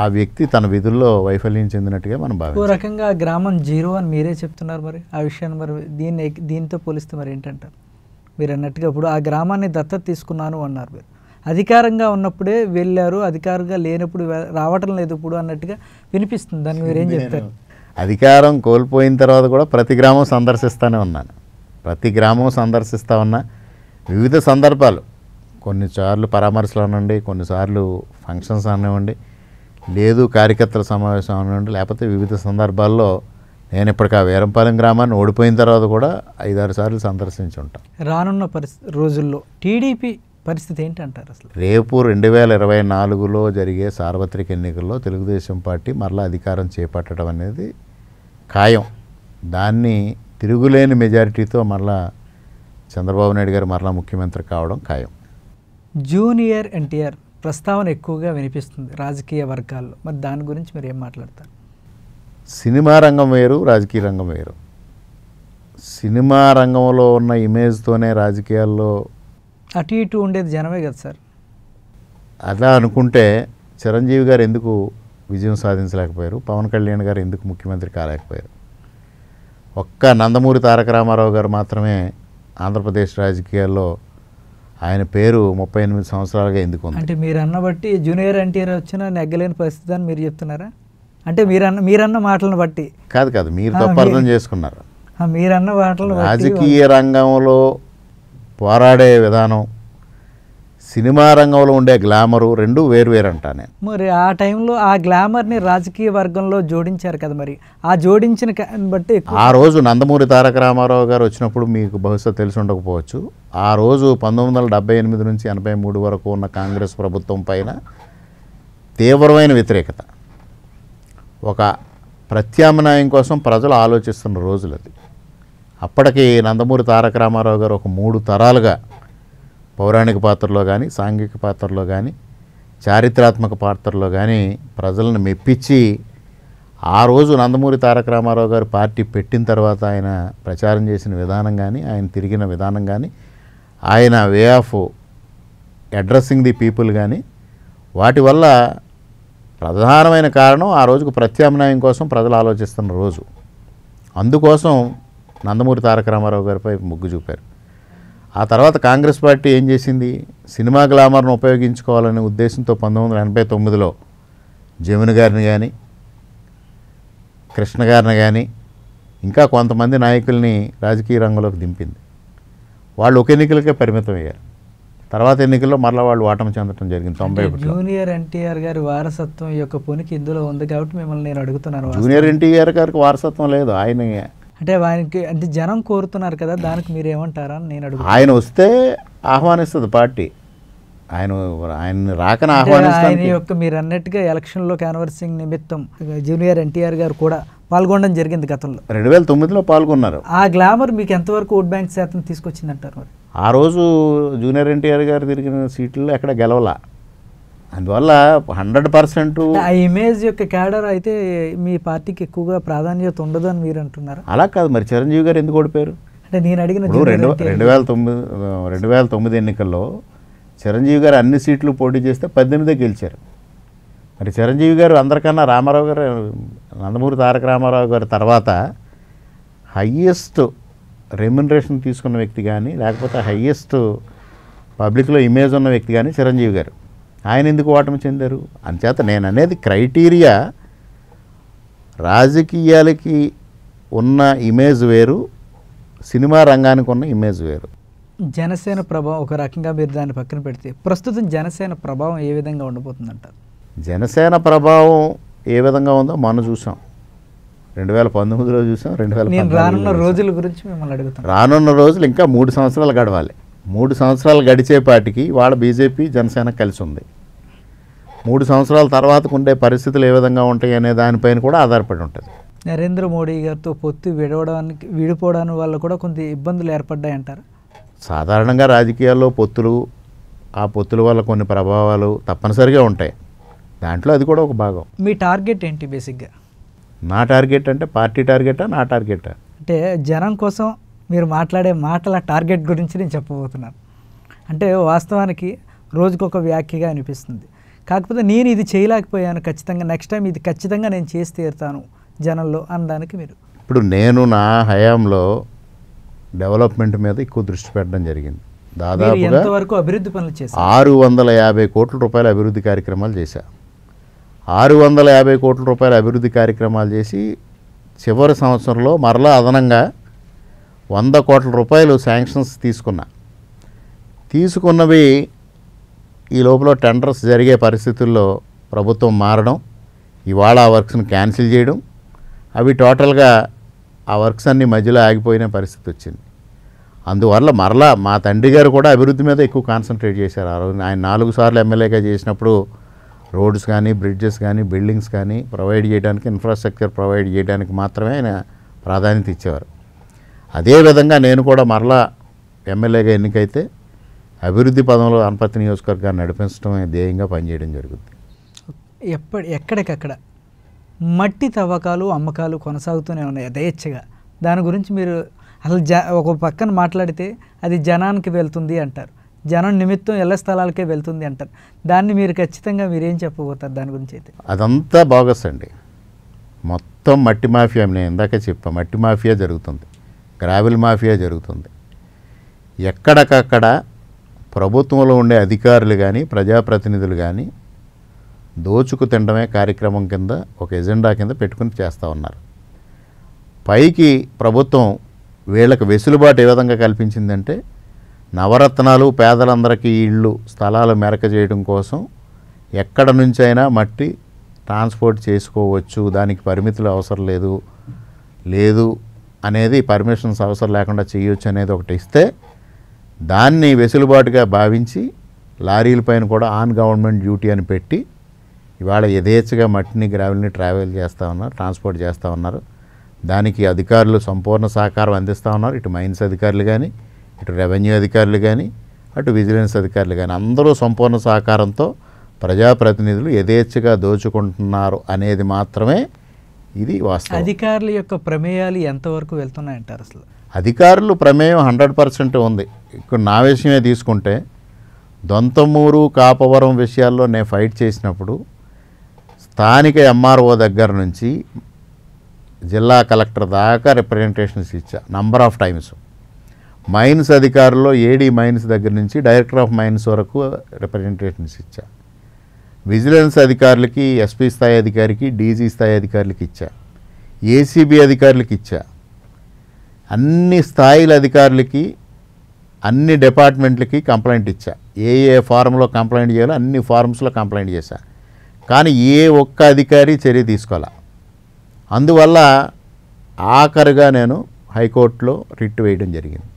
ఆ వ్యక్తి తన విధుల్లో వైఫల్యం చెందినట్టుగా మనం భావిస్తాం ఓ రకంగా గ్రామం జీరో అని మీరే చెప్తున్నారు మరి ఆ విషయాన్ని మరి దీన్ని దీంతో పోలిస్తే మరి ఏంటంటారు మీరు అన్నట్టుగా ఇప్పుడు ఆ గ్రామాన్ని దత్తత తీసుకున్నాను అన్నారు మీరు అధికారంగా ఉన్నప్పుడే వెళ్ళారు అధికారంగా లేనప్పుడు రావటం లేదు ఇప్పుడు అన్నట్టుగా వినిపిస్తుంది దాన్ని మీరు ఏం చెప్తారు అధికారం కోల్పోయిన తర్వాత కూడా ప్రతి గ్రామం సందర్శిస్తూనే ఉన్నాను ప్రతి గ్రామం సందర్శిస్తూ ఉన్నా వివిధ సందర్భాలు కొన్నిసార్లు పరామర్శలు అనండి కొన్నిసార్లు ఫంక్షన్స్ అనివ్వండి లేదు కార్యకర్తల సమావేశం అనివ్వండి లేకపోతే వివిధ సందర్భాల్లో నేను ఇప్పటికీ ఆ వీరంపాలెం గ్రామాన్ని ఓడిపోయిన తర్వాత కూడా ఐదారు సార్లు సందర్శించి ఉంటాను రానున్న పరిస్థితి రోజుల్లో టీడీపీ పరిస్థితి ఏంటంటారు అసలు రేపు రెండు వేల ఇరవై నాలుగులో జరిగే సార్వత్రిక ఎన్నికల్లో తెలుగుదేశం పార్టీ మరలా అధికారం చేపట్టడం అనేది ఖాయం దాన్ని తిరుగులేని మెజారిటీతో మరలా చంద్రబాబు నాయుడు గారు మరలా ముఖ్యమంత్రి కావడం ఖాయం జూనియర్ ఎన్టీఆర్ ప్రస్తావన ఎక్కువగా వినిపిస్తుంది రాజకీయ వర్గాల్లో మరి దాని గురించి మీరు ఏం మాట్లాడతారు సినిమా రంగం వేరు రాజకీయ రంగం వేరు సినిమా రంగంలో ఉన్న ఇమేజ్తోనే రాజకీయాల్లో అటు ఇటు ఉండేది జనమే కదా సార్ అలా అనుకుంటే చిరంజీవి గారు ఎందుకు విజయం సాధించలేకపోయారు పవన్ కళ్యాణ్ గారు ఎందుకు ముఖ్యమంత్రి కాలేకపోయారు ఒక్క నందమూరి తారక రామారావు గారు మాత్రమే ఆంధ్రప్రదేశ్ రాజకీయాల్లో ఆయన పేరు ముప్పై ఎనిమిది సంవత్సరాలుగా ఎందుకు ఉంది అంటే మీరు అన్న బట్టి జూనియర్ ఎన్టీఆర్ వచ్చిన నెగ్గలేని పరిస్థితి అని మీరు చెప్తున్నారా అంటే మీరన్న మీరన్న మాటలను బట్టి కాదు కాదు మీరు తప్పు అర్థం చేసుకున్నారు మీరన్న మాటలు రాజకీయ రంగంలో పోరాడే విధానం సినిమా రంగంలో ఉండే గ్లామరు రెండు వేరు అంటా నేను మరి ఆ టైంలో ఆ గ్లామర్ని రాజకీయ వర్గంలో జోడించారు కదా మరి ఆ జోడించిన బట్టి ఆ రోజు నందమూరి తారక రామారావు గారు వచ్చినప్పుడు మీకు బహుశా తెలిసి ఉండకపోవచ్చు ఆ రోజు పంతొమ్మిది వందల ఎనిమిది నుంచి ఎనభై మూడు వరకు ఉన్న కాంగ్రెస్ ప్రభుత్వం పైన తీవ్రమైన వ్యతిరేకత ఒక ప్రత్యామ్నాయం కోసం ప్రజలు ఆలోచిస్తున్న రోజులది అప్పటికి నందమూరి తారక రామారావు గారు ఒక మూడు తరాలుగా పౌరాణిక పాత్రలో కానీ సాంఘిక పాత్రలో కానీ చారిత్రాత్మక పాత్రలో కానీ ప్రజలను మెప్పించి ఆ రోజు నందమూరి తారక రామారావు గారు పార్టీ పెట్టిన తర్వాత ఆయన ప్రచారం చేసిన విధానం కానీ ఆయన తిరిగిన విధానం కానీ ఆయన way of addressing the people కానీ వాటి వల్ల ప్రధానమైన కారణం ఆ రోజుకు ప్రత్యామ్నాయం కోసం ప్రజలు ఆలోచిస్తున్న రోజు అందుకోసం నందమూరి తారక రామారావు గారిపై మొగ్గు చూపారు ఆ తర్వాత కాంగ్రెస్ పార్టీ ఏం చేసింది సినిమా గ్లామర్ను ఉపయోగించుకోవాలనే ఉద్దేశంతో పంతొమ్మిది వందల ఎనభై తొమ్మిదిలో జమున గారిని కానీ కృష్ణ గారిని కానీ ఇంకా కొంతమంది నాయకుల్ని రాజకీయ రంగంలోకి దింపింది వాళ్ళు ఒక ఎన్నికలకే పరిమితం అయ్యారు తర్వాత ఎన్నికల్లో మరలా వాళ్ళు ఓటమి చెందడం జరిగింది తొంభై జూనియర్ ఎన్టీఆర్ గారి వారసత్వం యొక్క పొనికి ఇందులో ఉంది కాబట్టి మిమ్మల్ని నేను అడుగుతున్నాను జూనియర్ ఎన్టీఆర్ గారికి వారసత్వం లేదు ఆయన అంటే ఆయనకి అంటే జనం కోరుతున్నారు కదా దానికి మీరు ఏమంటారా నేను అడుగు ఆయన వస్తే ఆహ్వానిస్తుంది పార్టీ ఆయన ఆయన రాకన ఆయన యొక్క మీరు అన్నట్టుగా ఎలక్షన్లో క్యాన్వర్సింగ్ నిమిత్తం జూనియర్ ఎన్టీఆర్ గారు కూడా పాల్గొనడం జరిగింది గతంలో రెండు వేల తొమ్మిదిలో పాల్గొన్నారు ఆ గ్లామర్ మీకు ఎంతవరకు ఓట్ బ్యాంక్ శాతం తీసుకొచ్చిందంటారు ఆ రోజు జూనియర్ ఎన్టీఆర్ గారు తిరిగిన సీట్లు ఎక్కడ గెలవలా అందువల్ల హండ్రెడ్ పర్సెంట్ ఆ ఇమేజ్ యొక్క క్యాడర్ అయితే మీ పార్టీకి ఎక్కువగా ప్రాధాన్యత ఉండదు అని మీరు అంటున్నారు అలా కాదు మరి చిరంజీవి గారు ఎందుకు ఓడిపోయారు అంటే నేను అడిగిన రెండు రెండు వేల తొమ్మిది రెండు వేల తొమ్మిది ఎన్నికల్లో చిరంజీవి గారు అన్ని సీట్లు పోటీ చేస్తే పద్దెనిమిదే గెలిచారు మరి చిరంజీవి గారు అందరికన్నా రామారావు గారు నందమూరి తారక రామారావు గారి తర్వాత హయ్యెస్ట్ రెమ్యునరేషన్ తీసుకున్న వ్యక్తి కానీ లేకపోతే హయ్యెస్ట్ పబ్లిక్లో ఇమేజ్ ఉన్న వ్యక్తి కానీ చిరంజీవి గారు ఆయన ఎందుకు ఓటమి చెందారు అంచేత నేను అనేది క్రైటీరియా రాజకీయాలకి ఉన్న ఇమేజ్ వేరు సినిమా రంగానికి ఉన్న ఇమేజ్ వేరు జనసేన ప్రభావం ఒక రకంగా మీరు దాన్ని పక్కన పెడితే ప్రస్తుతం జనసేన ప్రభావం ఏ విధంగా ఉండబోతుందంటారు జనసేన ప్రభావం ఏ విధంగా ఉందో మనం చూసాం రెండు వేల పంతొమ్మిదిలో చూసాం రెండు వేల రానున్న రోజుల గురించి మిమ్మల్ని అడుగుతాం రానున్న రోజులు ఇంకా మూడు సంవత్సరాలు గడవాలి మూడు సంవత్సరాలు గడిచేపాటికి వాళ్ళ బీజేపీ జనసేన కలిసి ఉంది మూడు సంవత్సరాల తర్వాత ఉండే పరిస్థితులు ఏ విధంగా ఉంటాయి అనే దానిపైన కూడా ఆధారపడి ఉంటుంది నరేంద్ర మోడీ గారితో పొత్తు విడవడానికి విడిపోవడానికి వల్ల కూడా కొంత ఇబ్బందులు ఏర్పడ్డాయంటారు సాధారణంగా రాజకీయాల్లో పొత్తులు ఆ పొత్తుల వల్ల కొన్ని ప్రభావాలు తప్పనిసరిగా ఉంటాయి దాంట్లో అది కూడా ఒక భాగం మీ టార్గెట్ ఏంటి బేసిక్గా నా టార్గెట్ అంటే పార్టీ టార్గెటా నా టార్గెటా అంటే జనం కోసం మీరు మాట్లాడే మాటల టార్గెట్ గురించి నేను చెప్పబోతున్నాను అంటే వాస్తవానికి రోజుకొక వ్యాఖ్యగా అనిపిస్తుంది కాకపోతే నేను ఇది చేయలేకపోయాను ఖచ్చితంగా నెక్స్ట్ టైం ఇది ఖచ్చితంగా నేను చేసి తీరుతాను జనంలో అనడానికి మీరు ఇప్పుడు నేను నా హయాంలో డెవలప్మెంట్ మీద ఎక్కువ దృష్టి పెట్టడం జరిగింది దాదాపుగా వరకు అభివృద్ధి పనులు చేసి ఆరు వందల యాభై కోట్ల రూపాయల అభివృద్ధి కార్యక్రమాలు చేశా ఆరు వందల యాభై కోట్ల రూపాయల అభివృద్ధి కార్యక్రమాలు చేసి చివరి సంవత్సరంలో మరలా అదనంగా వంద కోట్ల రూపాయలు శాంక్షన్స్ తీసుకున్నా తీసుకున్నవి ఈ లోపల టెండర్స్ జరిగే పరిస్థితుల్లో ప్రభుత్వం మారడం ఇవాళ ఆ వర్క్స్ని క్యాన్సిల్ చేయడం అవి టోటల్గా ఆ వర్క్స్ అన్నీ మధ్యలో ఆగిపోయిన పరిస్థితి వచ్చింది అందువల్ల మరలా మా తండ్రి గారు కూడా అభివృద్ధి మీద ఎక్కువ కాన్సన్ట్రేట్ చేశారు ఆ రోజు ఆయన నాలుగు సార్లు ఎమ్మెల్యేగా చేసినప్పుడు రోడ్స్ కానీ బ్రిడ్జెస్ కానీ బిల్డింగ్స్ కానీ ప్రొవైడ్ చేయడానికి ఇన్ఫ్రాస్ట్రక్చర్ ప్రొవైడ్ చేయడానికి మాత్రమే ఆయన ప్రాధాన్యత ఇచ్చేవారు అదేవిధంగా నేను కూడా మరలా ఎమ్మెల్యేగా ఎన్నికైతే అభివృద్ధి పదంలో అనపతి నియోజకవర్గాన్ని నడిపించడమే ధ్యేయంగా పనిచేయడం జరుగుతుంది ఎప్పటి ఎక్కడికక్కడ మట్టి తవ్వకాలు అమ్మకాలు కొనసాగుతూనే ఉన్నాయి యథేచ్ఛగా దాని గురించి మీరు అసలు జ ఒక పక్కన మాట్లాడితే అది జనానికి వెళ్తుంది అంటారు జనం నిమిత్తం ఎల్ల స్థలాలకే వెళ్తుంది అంటారు దాన్ని మీరు ఖచ్చితంగా మీరేం చెప్పబోతారు దాని గురించి అయితే అదంతా బాగస్ అండి మొత్తం మట్టి మాఫియా నేను ఇందాక చెప్పా మట్టి మాఫియా జరుగుతుంది గ్రావెల్ మాఫియా జరుగుతుంది ఎక్కడికక్కడ ప్రభుత్వంలో ఉండే అధికారులు కానీ ప్రజాప్రతినిధులు కానీ దోచుకు తినడమే కార్యక్రమం కింద ఒక ఎజెండా కింద పెట్టుకుని చేస్తూ ఉన్నారు పైకి ప్రభుత్వం వీళ్ళకి వెసులుబాటు ఏ విధంగా కల్పించిందంటే నవరత్నాలు పేదలందరికీ ఇళ్ళు స్థలాలు మెరక చేయడం కోసం ఎక్కడ నుంచి అయినా మట్టి ట్రాన్స్పోర్ట్ చేసుకోవచ్చు దానికి పరిమితులు అవసరం లేదు లేదు అనేది పర్మిషన్స్ అవసరం లేకుండా చేయొచ్చు అనేది ఒకటి ఇస్తే దాన్ని వెసులుబాటుగా భావించి లారీల పైన కూడా ఆన్ గవర్నమెంట్ డ్యూటీ అని పెట్టి ఇవాళ యథేచ్ఛగా మట్టిని గ్రావెల్ని ట్రావెల్ చేస్తూ ఉన్నారు ట్రాన్స్పోర్ట్ చేస్తూ ఉన్నారు దానికి అధికారులు సంపూర్ణ సహకారం అందిస్తూ ఉన్నారు ఇటు మైన్స్ అధికారులు కానీ ఇటు రెవెన్యూ అధికారులు కానీ అటు విజిలెన్స్ అధికారులు కానీ అందరూ సంపూర్ణ సహకారంతో ప్రజాప్రతినిధులు యథేచ్ఛగా దోచుకుంటున్నారు అనేది మాత్రమే ఇది వాస్తవం అధికారుల యొక్క ప్రమేయాలు ఎంతవరకు వెళ్తున్నాయంటారు అసలు అధికారులు ప్రమేయం హండ్రెడ్ పర్సెంట్ ఉంది ఇక్కడ నా విషయమే తీసుకుంటే దొంతమూరు కాపవరం విషయాల్లో నేను ఫైట్ చేసినప్పుడు స్థానిక ఎంఆర్ఓ దగ్గర నుంచి జిల్లా కలెక్టర్ దాకా రిప్రజెంటేషన్స్ ఇచ్చా నంబర్ ఆఫ్ టైమ్స్ మైన్స్ అధికారుల్లో ఏడీ మైన్స్ దగ్గర నుంచి డైరెక్టర్ ఆఫ్ మైన్స్ వరకు రిప్రజెంటేషన్స్ ఇచ్చా విజిలెన్స్ అధికారులకి ఎస్పీ స్థాయి అధికారికి డీజీ స్థాయి అధికారులకి ఇచ్చా ఏసీబీ అధికారులకి ఇచ్చా అన్ని స్థాయిల అధికారులకి అన్ని డిపార్ట్మెంట్లకి కంప్లైంట్ ఇచ్చా ఏ ఏ ఫారంలో కంప్లైంట్ చేయాలో అన్ని ఫారమ్స్లో కంప్లైంట్ చేశా కానీ ఏ ఒక్క అధికారి చర్య తీసుకోవాలా అందువల్ల ఆఖరుగా నేను హైకోర్టులో రిట్ వేయడం జరిగింది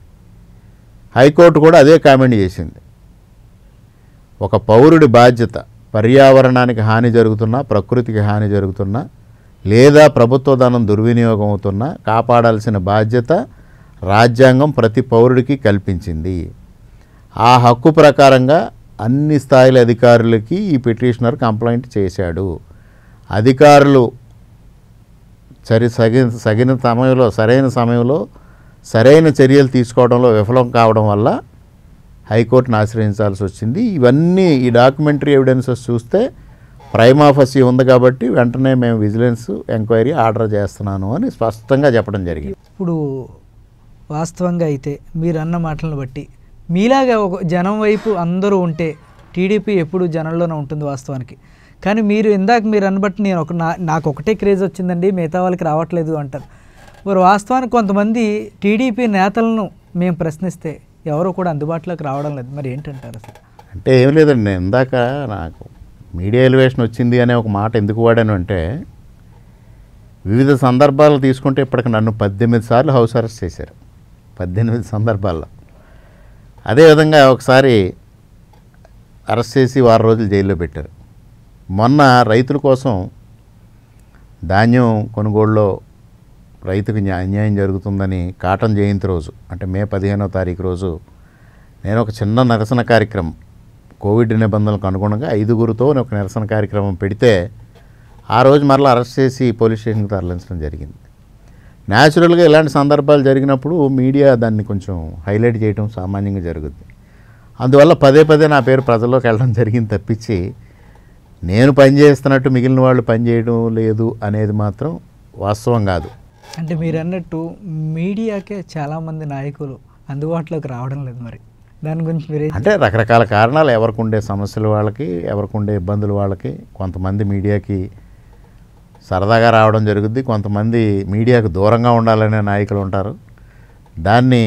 హైకోర్టు కూడా అదే కామెంట్ చేసింది ఒక పౌరుడి బాధ్యత పర్యావరణానికి హాని జరుగుతున్నా ప్రకృతికి హాని జరుగుతున్నా లేదా ప్రభుత్వ ధనం దుర్వినియోగం అవుతున్నా కాపాడాల్సిన బాధ్యత రాజ్యాంగం ప్రతి పౌరుడికి కల్పించింది ఆ హక్కు ప్రకారంగా అన్ని స్థాయిల అధికారులకి ఈ పిటిషనర్ కంప్లైంట్ చేశాడు అధికారులు సరి సగిన సగిన సమయంలో సరైన సమయంలో సరైన చర్యలు తీసుకోవడంలో విఫలం కావడం వల్ల హైకోర్టును ఆశ్రయించాల్సి వచ్చింది ఇవన్నీ ఈ డాక్యుమెంటరీ ఎవిడెన్సెస్ చూస్తే ప్రైమ్ ఆఫర్స్ ఉంది కాబట్టి వెంటనే మేము విజిలెన్స్ ఎంక్వైరీ ఆర్డర్ చేస్తున్నాను అని స్పష్టంగా చెప్పడం జరిగింది ఇప్పుడు వాస్తవంగా అయితే మీరు అన్న మాటలను బట్టి మీలాగా ఒక జనం వైపు అందరూ ఉంటే టీడీపీ ఎప్పుడు జనంలోనే ఉంటుంది వాస్తవానికి కానీ మీరు ఇందాక మీరు అనబట్టి నేను ఒక నా నాకు ఒకటే క్రేజ్ వచ్చిందండి మిగతా వాళ్ళకి రావట్లేదు అంటారు మరి వాస్తవానికి కొంతమంది టీడీపీ నేతలను మేము ప్రశ్నిస్తే ఎవరు కూడా అందుబాటులోకి రావడం లేదు మరి ఏంటంటారు అసలు అంటే ఏం లేదండి నేను ఇందాక నాకు మీడియా ఎలివేషన్ వచ్చింది అనే ఒక మాట ఎందుకు వాడాను అంటే వివిధ సందర్భాలు తీసుకుంటే ఇప్పటికి నన్ను పద్దెనిమిది సార్లు హౌస్ అరెస్ట్ చేశారు పద్దెనిమిది సందర్భాల్లో అదేవిధంగా ఒకసారి అరెస్ట్ చేసి వారం రోజులు జైల్లో పెట్టారు మొన్న రైతుల కోసం ధాన్యం కొనుగోళ్ళలో రైతుకు అన్యాయం జరుగుతుందని కాటన్ జయంతి రోజు అంటే మే పదిహేనో తారీఖు రోజు నేను ఒక చిన్న నిరసన కార్యక్రమం కోవిడ్ నిబంధనలకు అనుగుణంగా ఐదుగురితో ఒక నిరసన కార్యక్రమం పెడితే ఆ రోజు మరలా అరెస్ట్ చేసి పోలీస్ స్టేషన్కి తరలించడం జరిగింది న్యాచురల్గా ఇలాంటి సందర్భాలు జరిగినప్పుడు మీడియా దాన్ని కొంచెం హైలైట్ చేయడం సామాన్యంగా జరుగుద్ది అందువల్ల పదే పదే నా పేరు ప్రజల్లోకి వెళ్ళడం జరిగింది తప్పించి నేను పనిచేస్తున్నట్టు మిగిలిన వాళ్ళు పనిచేయడం లేదు అనేది మాత్రం వాస్తవం కాదు అంటే మీరు అన్నట్టు మీడియాకే చాలామంది నాయకులు అందుబాటులోకి రావడం లేదు మరి దాని గురించి మీరు అంటే రకరకాల కారణాలు ఎవరికి ఉండే సమస్యలు వాళ్ళకి ఎవరికి ఉండే ఇబ్బందులు వాళ్ళకి కొంతమంది మీడియాకి సరదాగా రావడం జరుగుద్ది కొంతమంది మీడియాకు దూరంగా ఉండాలనే నాయకులు ఉంటారు దాన్ని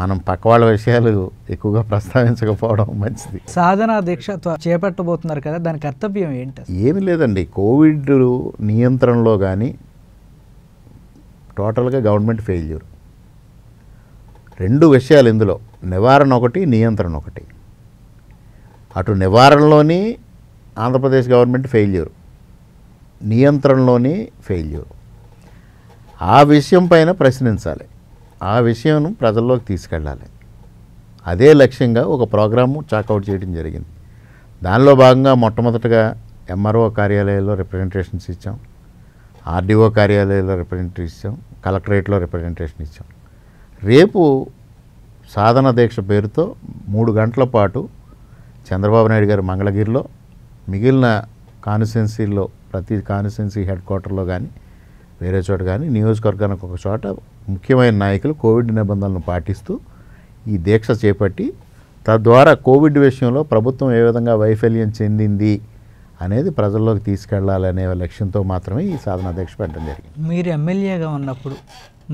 మనం పక్క వాళ్ళ విషయాలు ఎక్కువగా ప్రస్తావించకపోవడం మంచిది సాధనా దీక్ష చేపట్టబోతున్నారు కదా దాని కర్తవ్యం ఏంటి ఏమి లేదండి కోవిడ్ నియంత్రణలో కానీ టోటల్గా గవర్నమెంట్ ఫెయిల్యూర్ రెండు విషయాలు ఇందులో నివారణ ఒకటి నియంత్రణ ఒకటి అటు నివారణలోని ఆంధ్రప్రదేశ్ గవర్నమెంట్ ఫెయిల్యూర్ నియంత్రణలోని ఫెయిల్యూర్ ఆ విషయం పైన ప్రశ్నించాలి ఆ విషయం ప్రజల్లోకి తీసుకెళ్ళాలి అదే లక్ష్యంగా ఒక ప్రోగ్రాము చాకౌట్ చేయడం జరిగింది దానిలో భాగంగా మొట్టమొదటగా ఎంఆర్ఓ కార్యాలయంలో రిప్రజెంటేషన్స్ ఇచ్చాం ఆర్డీఓ కార్యాలయంలో రిప్రజెంటేషన్ ఇచ్చాం కలెక్టరేట్లో రిప్రజెంటేషన్ ఇచ్చాం రేపు సాధన దీక్ష పేరుతో మూడు గంటల పాటు చంద్రబాబు నాయుడు గారు మంగళగిరిలో మిగిలిన కాన్స్టిట్యున్సీలో ప్రతి కాన్స్టిట్యున్సీ హెడ్ క్వార్టర్లో కానీ వేరే చోట కానీ నియోజకవర్గానికి ఒక చోట ముఖ్యమైన నాయకులు కోవిడ్ నిబంధనలను పాటిస్తూ ఈ దీక్ష చేపట్టి తద్వారా కోవిడ్ విషయంలో ప్రభుత్వం ఏ విధంగా వైఫల్యం చెందింది అనేది ప్రజల్లోకి తీసుకెళ్లాలనే లక్ష్యంతో మాత్రమే ఈ సాధన దీక్ష పెట్టడం జరిగింది మీరు ఎమ్మెల్యేగా ఉన్నప్పుడు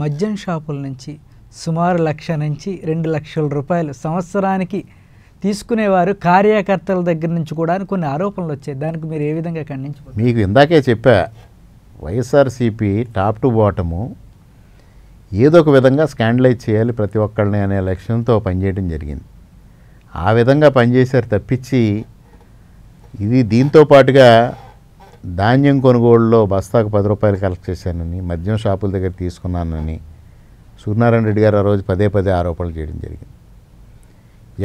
మద్యం షాపుల నుంచి సుమారు లక్ష నుంచి రెండు లక్షల రూపాయలు సంవత్సరానికి తీసుకునేవారు కార్యకర్తల దగ్గర నుంచి కూడా కొన్ని ఆరోపణలు వచ్చాయి దానికి మీరు ఏ విధంగా ఖండించు మీకు ఇందాకే చెప్పా వైఎస్ఆర్సీపీ టాప్ టు బాటము ఏదో ఒక విధంగా స్కాండలైజ్ చేయాలి ప్రతి ఒక్కరిని అనే లక్ష్యంతో పనిచేయడం జరిగింది ఆ విధంగా పనిచేశారు తప్పించి ఇది దీంతో పాటుగా ధాన్యం కొనుగోలులో బస్తాకు పది రూపాయలు కలెక్ట్ చేశానని మద్యం షాపుల దగ్గర తీసుకున్నానని సూర్యనారాయణ రెడ్డి గారు ఆ రోజు పదే పదే ఆరోపణలు చేయడం జరిగింది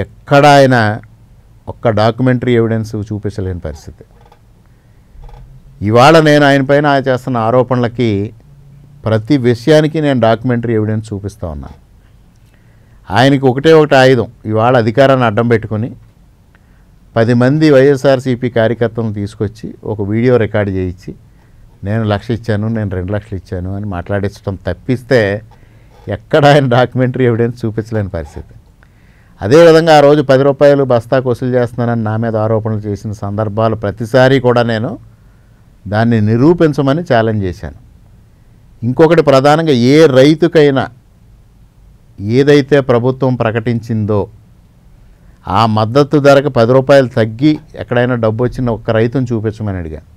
ఎక్కడ ఆయన ఒక్క డాక్యుమెంటరీ ఎవిడెన్స్ చూపించలేని పరిస్థితి ఇవాళ నేను ఆయన పైన చేస్తున్న ఆరోపణలకి ప్రతి విషయానికి నేను డాక్యుమెంటరీ ఎవిడెన్స్ చూపిస్తూ ఉన్నాను ఆయనకి ఒకటే ఒకటి ఆయుధం ఇవాళ అధికారాన్ని అడ్డం పెట్టుకొని పది మంది వైఎస్ఆర్సీపీ కార్యకర్తలను తీసుకొచ్చి ఒక వీడియో రికార్డ్ చేయించి నేను లక్ష ఇచ్చాను నేను రెండు లక్షలు ఇచ్చాను అని మాట్లాడించడం తప్పిస్తే ఎక్కడ ఆయన డాక్యుమెంటరీ ఎవిడెన్స్ చూపించలేని పరిస్థితి అదేవిధంగా ఆ రోజు పది రూపాయలు బస్తా వసూలు చేస్తున్నానని నా మీద ఆరోపణలు చేసిన సందర్భాలు ప్రతిసారి కూడా నేను దాన్ని నిరూపించమని ఛాలెంజ్ చేశాను ఇంకొకటి ప్రధానంగా ఏ రైతుకైనా ఏదైతే ప్రభుత్వం ప్రకటించిందో ఆ మద్దతు ధరకు పది రూపాయలు తగ్గి ఎక్కడైనా డబ్బు వచ్చిన ఒక్క రైతును చూపించమని అడిగాను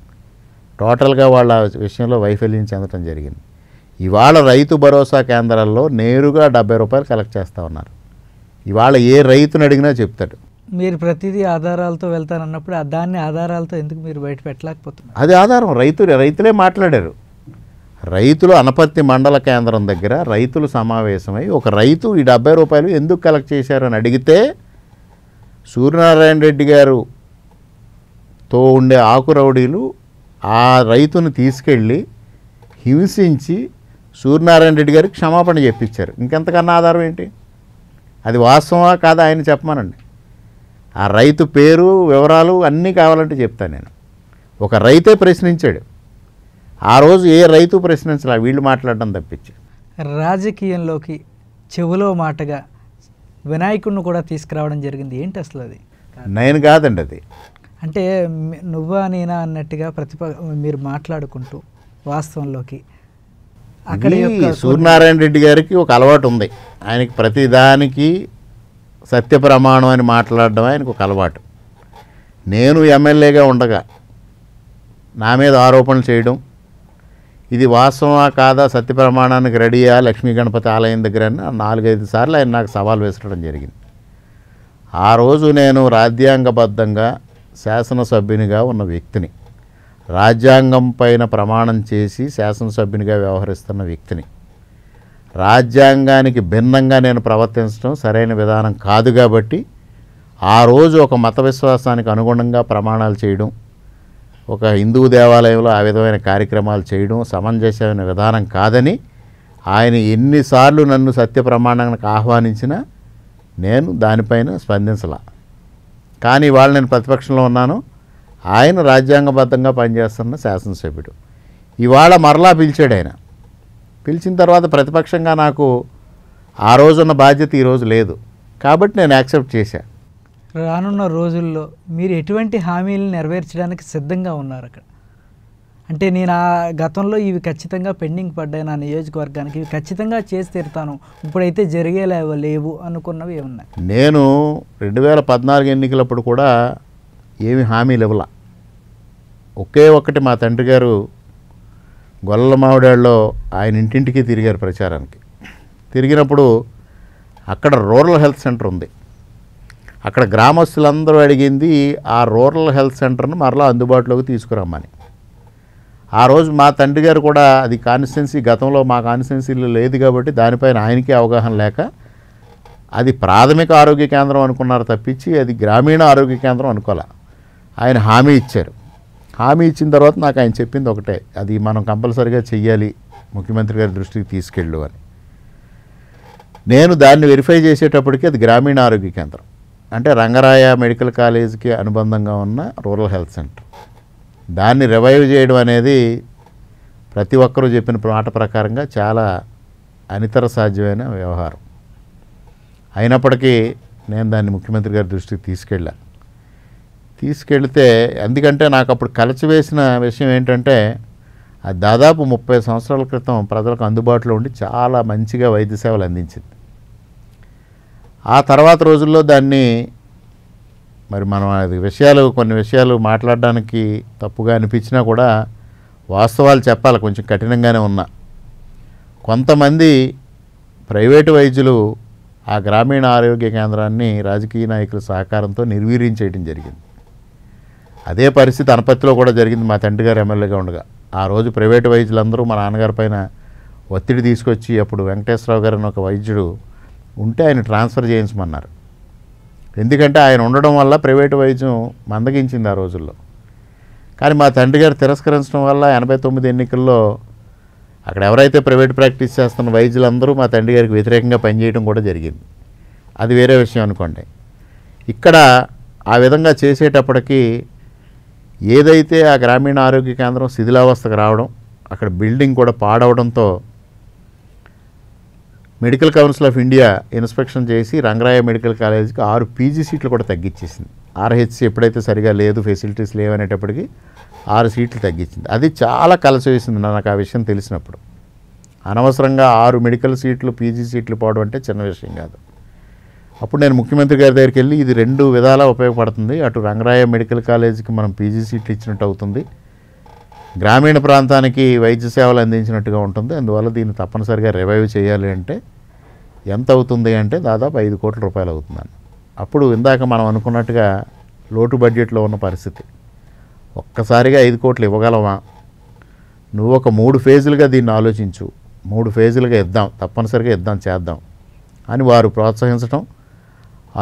టోటల్గా వాళ్ళ విషయంలో వైఫల్యం చెందటం జరిగింది ఇవాళ రైతు భరోసా కేంద్రాల్లో నేరుగా డెబ్బై రూపాయలు కలెక్ట్ చేస్తూ ఉన్నారు ఇవాళ ఏ రైతుని అడిగినా చెప్తాడు మీరు ప్రతిదీ ఆధారాలతో వెళ్తానన్నప్పుడు దాన్ని ఆధారాలతో ఎందుకు మీరు బయట పెట్టలేకపోతున్నారు అది ఆధారం రైతు రైతులే మాట్లాడారు రైతులు అనపత్తి మండల కేంద్రం దగ్గర రైతులు సమావేశమై ఒక రైతు ఈ డెబ్బై రూపాయలు ఎందుకు కలెక్ట్ చేశారని అడిగితే సూర్యనారాయణ రెడ్డి గారు తో ఉండే ఆకు రౌడీలు ఆ రైతును తీసుకెళ్ళి హింసించి సూర్యనారాయణ రెడ్డి గారికి క్షమాపణ చెప్పించారు ఇంకెంతకన్నా ఆధారం ఏంటి అది వాస్తవమా కాదా ఆయన చెప్పమానండి ఆ రైతు పేరు వివరాలు అన్నీ కావాలంటే చెప్తాను నేను ఒక రైతే ప్రశ్నించాడు ఆ రోజు ఏ రైతు ప్రశ్నించలే వీళ్ళు మాట్లాడడం తప్పించి రాజకీయంలోకి చెవులో మాటగా వినాయకుడిని కూడా తీసుకురావడం జరిగింది ఏంటి అసలు అది నేను కాదండి అది అంటే నువ్వా నేనా అన్నట్టుగా ప్రతిప మీరు మాట్లాడుకుంటూ వాస్తవంలోకి సూర్యనారాయణ రెడ్డి గారికి ఒక అలవాటు ఉంది ఆయనకి ప్రతిదానికి సత్య ప్రమాణం అని మాట్లాడడం ఆయనకు ఒక అలవాటు నేను ఎమ్మెల్యేగా ఉండగా నా మీద ఆరోపణలు చేయడం ఇది వాస్తవా కాదా సత్య ప్రమాణానికి రెడీయా లక్ష్మీ గణపతి ఆలయం దగ్గర అని నాలుగైదు సార్లు ఆయన నాకు సవాల్ వేసడం జరిగింది ఆ రోజు నేను రాజ్యాంగబద్ధంగా శాసనసభ్యునిగా ఉన్న వ్యక్తిని రాజ్యాంగం పైన ప్రమాణం చేసి శాసనసభ్యునిగా వ్యవహరిస్తున్న వ్యక్తిని రాజ్యాంగానికి భిన్నంగా నేను ప్రవర్తించడం సరైన విధానం కాదు కాబట్టి ఆ రోజు ఒక మత విశ్వాసానికి అనుగుణంగా ప్రమాణాలు చేయడం ఒక హిందూ దేవాలయంలో ఆ విధమైన కార్యక్రమాలు చేయడం సమంజసమైన విధానం కాదని ఆయన ఎన్నిసార్లు నన్ను సత్య ప్రమాణానికి ఆహ్వానించినా నేను దానిపైన స్పందించలా కానీ వాళ్ళు నేను ప్రతిపక్షంలో ఉన్నాను ఆయన రాజ్యాంగబద్ధంగా పనిచేస్తున్న శాసనసభ్యుడు ఇవాళ మరలా పిలిచాడు ఆయన పిలిచిన తర్వాత ప్రతిపక్షంగా నాకు ఆ రోజున్న బాధ్యత ఈరోజు లేదు కాబట్టి నేను యాక్సెప్ట్ చేశాను రానున్న రోజుల్లో మీరు ఎటువంటి హామీలను నెరవేర్చడానికి సిద్ధంగా ఉన్నారు అక్కడ అంటే నేను ఆ గతంలో ఇవి ఖచ్చితంగా పెండింగ్ పడ్డాయి నా నియోజకవర్గానికి ఇవి ఖచ్చితంగా చేసి తీరుతాను ఇప్పుడైతే జరిగేలేవ లేవు అనుకున్నవి ఏమున్నాయి నేను రెండు వేల పద్నాలుగు ఎన్నికలప్పుడు కూడా ఏమి హామీలు ఇవ్వాల ఒకే ఒక్కటి మా తండ్రి గారు గొల్ల మావిడాళ్ళలో ఆయన ఇంటింటికి తిరిగారు ప్రచారానికి తిరిగినప్పుడు అక్కడ రూరల్ హెల్త్ సెంటర్ ఉంది అక్కడ గ్రామస్తులందరూ అడిగింది ఆ రూరల్ హెల్త్ సెంటర్ను మరలా అందుబాటులోకి తీసుకురమ్మని ఆ రోజు మా తండ్రి గారు కూడా అది కాన్స్టెన్సీ గతంలో మా కాన్స్టెన్సీలు లేదు కాబట్టి దానిపైన ఆయనకే అవగాహన లేక అది ప్రాథమిక ఆరోగ్య కేంద్రం అనుకున్నారు తప్పించి అది గ్రామీణ ఆరోగ్య కేంద్రం అనుకోలే ఆయన హామీ ఇచ్చారు హామీ ఇచ్చిన తర్వాత నాకు ఆయన చెప్పింది ఒకటే అది మనం కంపల్సరిగా చెయ్యాలి ముఖ్యమంత్రి గారి దృష్టికి తీసుకెళ్ళు అని నేను దాన్ని వెరిఫై చేసేటప్పటికి అది గ్రామీణ ఆరోగ్య కేంద్రం అంటే రంగరాయ మెడికల్ కాలేజీకి అనుబంధంగా ఉన్న రూరల్ హెల్త్ సెంటర్ దాన్ని రివైవ్ చేయడం అనేది ప్రతి ఒక్కరూ చెప్పిన మాట ప్రకారంగా చాలా అనితర సాధ్యమైన వ్యవహారం అయినప్పటికీ నేను దాన్ని ముఖ్యమంత్రి గారి దృష్టికి తీసుకెళ్ళా తీసుకెళ్తే ఎందుకంటే నాకు అప్పుడు కలచివేసిన విషయం ఏంటంటే దాదాపు ముప్పై సంవత్సరాల క్రితం ప్రజలకు అందుబాటులో ఉండి చాలా మంచిగా వైద్య సేవలు అందించింది ఆ తర్వాత రోజుల్లో దాన్ని మరి మనం అది విషయాలు కొన్ని విషయాలు మాట్లాడడానికి తప్పుగా అనిపించినా కూడా వాస్తవాలు చెప్పాలి కొంచెం కఠినంగానే ఉన్నా కొంతమంది ప్రైవేటు వైద్యులు ఆ గ్రామీణ ఆరోగ్య కేంద్రాన్ని రాజకీయ నాయకుల సహకారంతో నిర్వీర్యం చేయడం జరిగింది అదే పరిస్థితి అనపత్తిలో కూడా జరిగింది మా తండ్రి గారు ఎమ్మెల్యేగా ఉండగా ఆ రోజు ప్రైవేటు వైద్యులందరూ మా నాన్నగారి పైన ఒత్తిడి తీసుకొచ్చి అప్పుడు వెంకటేశ్వరరావు గారు ఒక వైద్యుడు ఉంటే ఆయన ట్రాన్స్ఫర్ చేయించమన్నారు ఎందుకంటే ఆయన ఉండడం వల్ల ప్రైవేటు వైద్యం మందగించింది ఆ రోజుల్లో కానీ మా తండ్రి గారు తిరస్కరించడం వల్ల ఎనభై తొమ్మిది ఎన్నికల్లో అక్కడ ఎవరైతే ప్రైవేట్ ప్రాక్టీస్ చేస్తున్న వైద్యులందరూ మా తండ్రి గారికి వ్యతిరేకంగా పనిచేయడం కూడా జరిగింది అది వేరే విషయం అనుకోండి ఇక్కడ ఆ విధంగా చేసేటప్పటికీ ఏదైతే ఆ గ్రామీణ ఆరోగ్య కేంద్రం శిథిలావస్థకు రావడం అక్కడ బిల్డింగ్ కూడా పాడవడంతో medical council of India inspection చేసి రంగరాయ మెడికల్ కాలేజీకి ఆరు పీజీ సీట్లు కూడా తగ్గించేసింది ఆర్హెచ్సి ఎప్పుడైతే సరిగా లేదు ఫెసిలిటీస్ అనేటప్పటికీ ఆరు సీట్లు తగ్గించింది అది చాలా కలిసివేసింది నాకు ఆ విషయం తెలిసినప్పుడు అనవసరంగా ఆరు మెడికల్ సీట్లు పీజీ సీట్లు పోవడం అంటే చిన్న విషయం కాదు అప్పుడు నేను ముఖ్యమంత్రి గారి దగ్గరికి వెళ్ళి ఇది రెండు విధాలా ఉపయోగపడుతుంది అటు రంగరాయ మెడికల్ కాలేజీకి మనం పీజీ సీట్లు ఇచ్చినట్టు అవుతుంది గ్రామీణ ప్రాంతానికి వైద్య సేవలు అందించినట్టుగా ఉంటుంది అందువల్ల దీన్ని తప్పనిసరిగా రివైవ్ చేయాలి అంటే ఎంత అవుతుంది అంటే దాదాపు ఐదు కోట్ల రూపాయలు అవుతుందని అప్పుడు ఇందాక మనం అనుకున్నట్టుగా లోటు బడ్జెట్లో ఉన్న పరిస్థితి ఒక్కసారిగా ఐదు కోట్లు ఇవ్వగలవా నువ్వు ఒక మూడు ఫేజులుగా దీన్ని ఆలోచించు మూడు ఫేజులుగా ఇద్దాం తప్పనిసరిగా ఇద్దాం చేద్దాం అని వారు ప్రోత్సహించడం